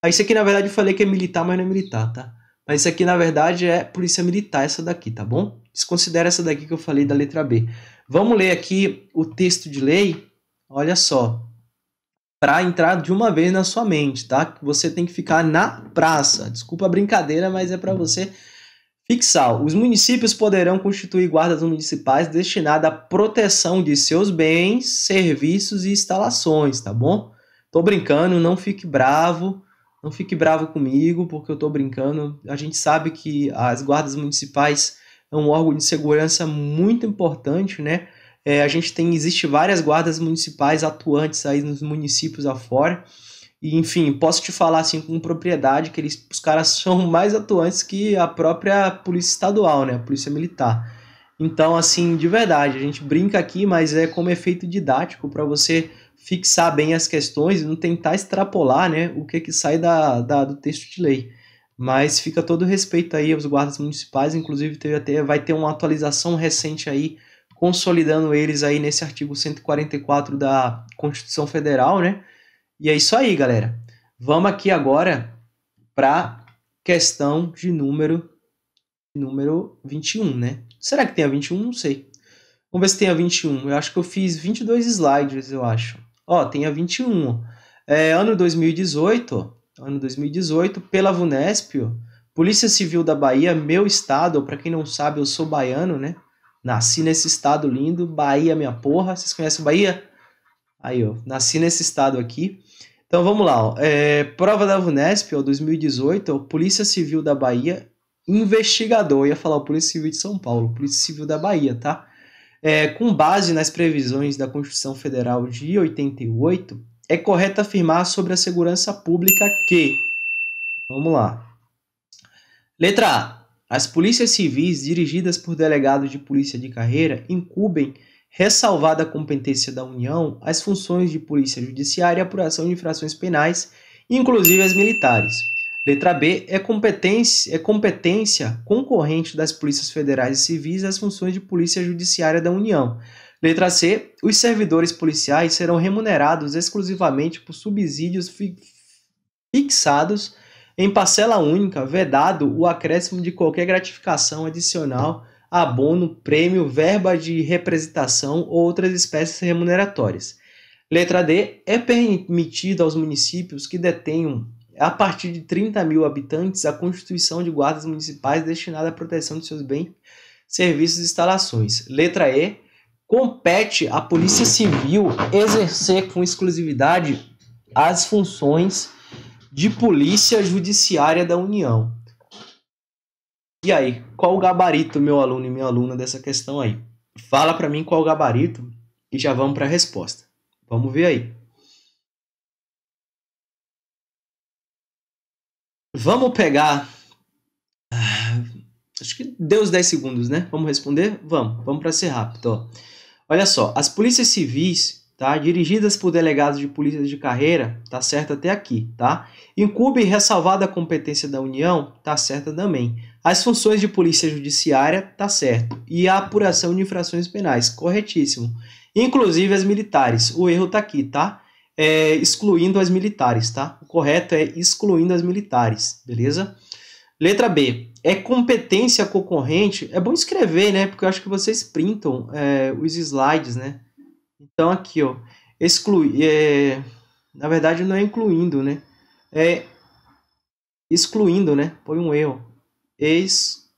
Ah, isso aqui, na verdade, eu falei que é militar, mas não é militar, tá? Mas isso aqui, na verdade, é polícia militar, essa daqui, tá bom? Desconsidera essa daqui que eu falei da letra B. Vamos ler aqui o texto de lei. Olha só. Para entrar de uma vez na sua mente, tá? Você tem que ficar na praça. Desculpa a brincadeira, mas é para você fixar. Os municípios poderão constituir guardas municipais destinada à proteção de seus bens, serviços e instalações, tá bom? Tô brincando, não fique bravo não fique bravo comigo porque eu estou brincando. A gente sabe que as guardas municipais é um órgão de segurança muito importante, né? É, a gente tem, existe várias guardas municipais atuantes aí nos municípios afora. E, enfim, posso te falar assim com propriedade que eles, os caras são mais atuantes que a própria polícia estadual, né? A polícia militar. Então, assim, de verdade, a gente brinca aqui, mas é como efeito didático para você fixar bem as questões e não tentar extrapolar né, o que, que sai da, da, do texto de lei. Mas fica todo respeito aí aos guardas municipais, inclusive teve até, vai ter uma atualização recente aí, consolidando eles aí nesse artigo 144 da Constituição Federal, né? E é isso aí, galera. Vamos aqui agora para questão de número número 21, né? Será que tem a 21? Não sei. Vamos ver se tem a 21. Eu acho que eu fiz 22 slides, eu acho. Ó, tenha 21. É, ano 2018, ano 2018, pela Vunesp, Polícia Civil da Bahia, meu estado, para quem não sabe, eu sou baiano, né? Nasci nesse estado lindo, Bahia, minha porra. Vocês conhecem Bahia? Aí, ó, nasci nesse estado aqui. Então vamos lá, ó. É, prova da Vunesp, ó, 2018, ó, Polícia Civil da Bahia, investigador. Eu ia falar Polícia Civil de São Paulo, Polícia Civil da Bahia, tá? É, com base nas previsões da Constituição Federal de 88, é correto afirmar sobre a segurança pública que. Vamos lá. Letra A. As polícias civis dirigidas por delegados de polícia de carreira incumbem, ressalvada a competência da União, as funções de polícia judiciária e apuração de infrações penais, inclusive as militares. Letra B é competência, é competência concorrente das polícias federais e civis às funções de polícia judiciária da União. Letra C, os servidores policiais serão remunerados exclusivamente por subsídios fi fixados em parcela única, vedado o acréscimo de qualquer gratificação adicional, abono, prêmio, verba de representação ou outras espécies remuneratórias. Letra D, é permitido aos municípios que detenham a partir de 30 mil habitantes, a constituição de guardas municipais destinada à proteção de seus bens, serviços e instalações. Letra E. Compete à Polícia Civil exercer com exclusividade as funções de Polícia Judiciária da União. E aí, qual o gabarito, meu aluno e minha aluna, dessa questão aí? Fala para mim qual o gabarito e já vamos para a resposta. Vamos ver aí. Vamos pegar. Ah, acho que deu os 10 segundos, né? Vamos responder? Vamos, vamos para ser rápido. Ó. Olha só, as polícias civis, tá? Dirigidas por delegados de polícia de carreira, tá certo até aqui, tá? Incube ressalvada a competência da União, tá certa também. As funções de polícia judiciária, tá certo. E a apuração de infrações penais, corretíssimo. Inclusive as militares, o erro tá aqui, tá? é, excluindo as militares, tá? O correto é excluindo as militares, beleza? Letra B. É competência concorrente. É bom escrever, né? Porque eu acho que vocês printam é, os slides, né? Então aqui, ó. Excluir. É, na verdade, não é incluindo, né? É excluindo, né? Põe um erro. Excluindo,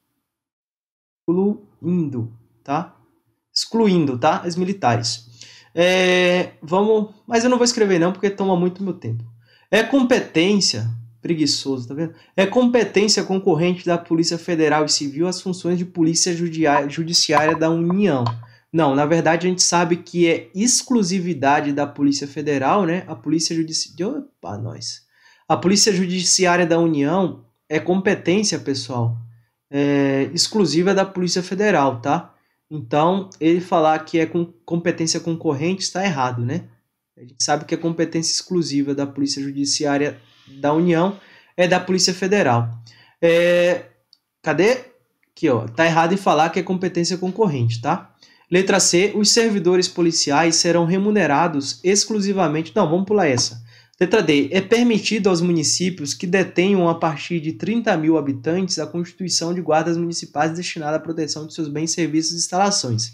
tá? Excluindo, tá? As militares. É, vamos, mas eu não vou escrever não porque toma muito meu tempo. É competência, preguiçoso, tá vendo? É competência concorrente da Polícia Federal e Civil as funções de Polícia Judiciária da União. Não, na verdade a gente sabe que é exclusividade da Polícia Federal, né? A Polícia Judiciária. Opa, nós. A Polícia Judiciária da União é competência, pessoal, é exclusiva da Polícia Federal, tá? Então, ele falar que é com competência concorrente está errado, né? A gente sabe que a é competência exclusiva da Polícia Judiciária da União é da Polícia Federal. É... Cadê? Aqui, ó. Tá errado em falar que é competência concorrente, tá? Letra C, os servidores policiais serão remunerados exclusivamente. Não, vamos pular essa. Letra D. É permitido aos municípios que detenham a partir de 30 mil habitantes a constituição de guardas municipais destinada à proteção de seus bens, serviços e instalações.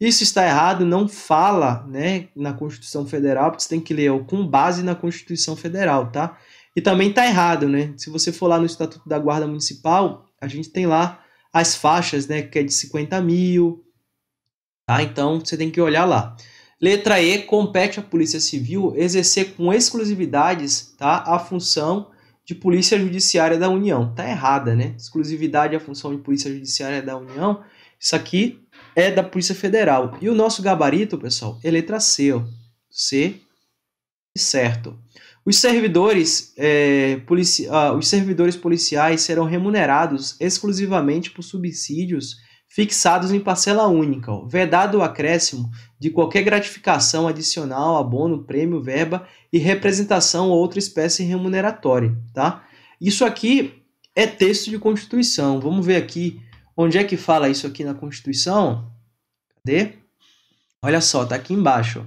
Isso está errado, não fala né, na Constituição Federal, porque você tem que ler ó, com base na Constituição Federal, tá? E também está errado, né? Se você for lá no Estatuto da Guarda Municipal, a gente tem lá as faixas, né? Que é de 50 mil, tá? Então você tem que olhar lá. Letra E, compete à Polícia Civil exercer com exclusividades tá, a função de Polícia Judiciária da União. Tá errada, né? Exclusividade à é função de Polícia Judiciária da União. Isso aqui é da Polícia Federal. E o nosso gabarito, pessoal, é letra C, ó. C, certo. Os servidores, é, polici ah, os servidores policiais serão remunerados exclusivamente por subsídios fixados em parcela única, vedado o acréscimo de qualquer gratificação adicional, abono, prêmio, verba e representação ou outra espécie remuneratória, tá? Isso aqui é texto de Constituição. Vamos ver aqui onde é que fala isso aqui na Constituição. Cadê? Olha só, tá aqui embaixo.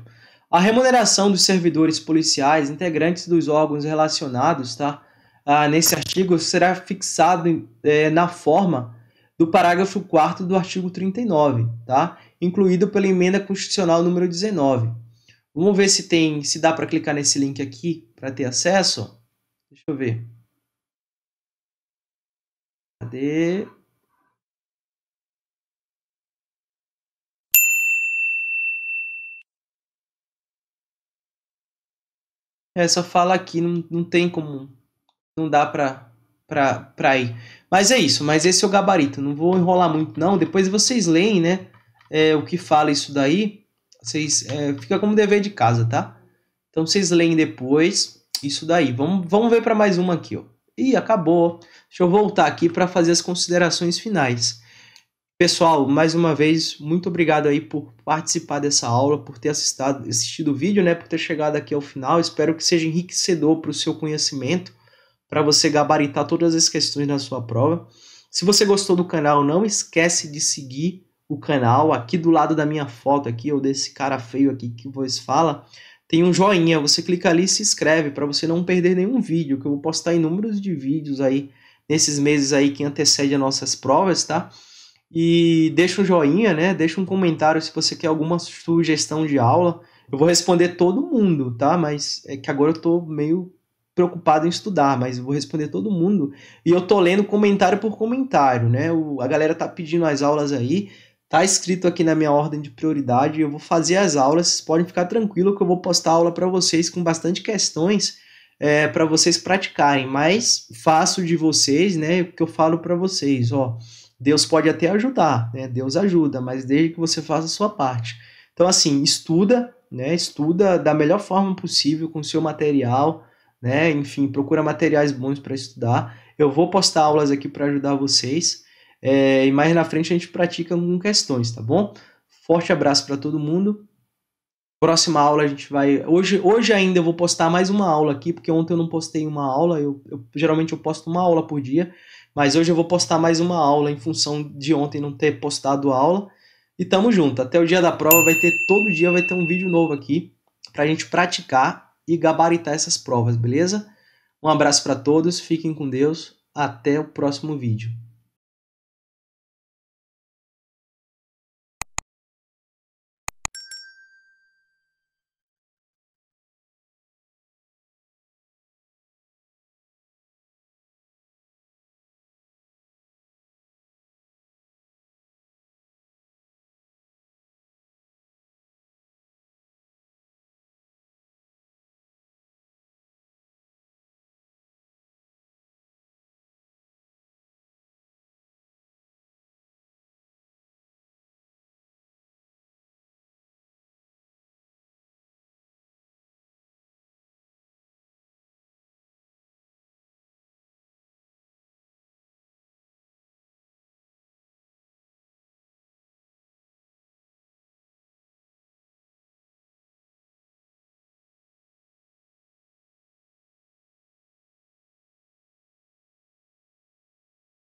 A remuneração dos servidores policiais, integrantes dos órgãos relacionados, tá? Ah, nesse artigo será fixado é, na forma do parágrafo 4 do artigo 39, tá? incluído pela emenda constitucional número 19. Vamos ver se tem, se dá para clicar nesse link aqui para ter acesso. Deixa eu ver. Cadê? Essa fala aqui não, não tem como, não dá para para ir. Mas é isso, mas esse é o gabarito. Não vou enrolar muito, não. Depois vocês leem, né? É, o que fala isso daí. Vocês é, fica como dever de casa, tá? Então vocês leem depois isso daí. Vamos, vamos ver para mais uma aqui, ó. Ih, acabou. Deixa eu voltar aqui para fazer as considerações finais. Pessoal, mais uma vez, muito obrigado aí por participar dessa aula, por ter assistido, assistido o vídeo, né, por ter chegado aqui ao final. Espero que seja enriquecedor para o seu conhecimento para você gabaritar todas as questões da sua prova. Se você gostou do canal, não esquece de seguir o canal. Aqui do lado da minha foto aqui, ou desse cara feio aqui que vos fala, tem um joinha. Você clica ali e se inscreve para você não perder nenhum vídeo, que eu vou postar inúmeros de vídeos aí nesses meses aí que antecede as nossas provas, tá? E deixa um joinha, né? Deixa um comentário se você quer alguma sugestão de aula. Eu vou responder todo mundo, tá? Mas é que agora eu tô meio preocupado em estudar, mas vou responder todo mundo. E eu tô lendo comentário por comentário, né? O, a galera tá pedindo as aulas aí, tá escrito aqui na minha ordem de prioridade. Eu vou fazer as aulas, vocês podem ficar tranquilo que eu vou postar aula para vocês com bastante questões é, para vocês praticarem. Mas faço de vocês, né? O que eu falo para vocês, ó. Deus pode até ajudar, né? Deus ajuda, mas desde que você faça a sua parte. Então, assim, estuda, né? Estuda da melhor forma possível com o seu material né? Enfim, procura materiais bons para estudar. Eu vou postar aulas aqui para ajudar vocês. É, e mais na frente a gente pratica com questões, tá bom? Forte abraço para todo mundo. Próxima aula a gente vai. Hoje, hoje ainda eu vou postar mais uma aula aqui, porque ontem eu não postei uma aula. Eu, eu geralmente eu posto uma aula por dia, mas hoje eu vou postar mais uma aula em função de ontem não ter postado aula. E tamo junto. Até o dia da prova vai ter todo dia vai ter um vídeo novo aqui pra gente praticar e gabaritar essas provas, beleza? Um abraço para todos, fiquem com Deus, até o próximo vídeo.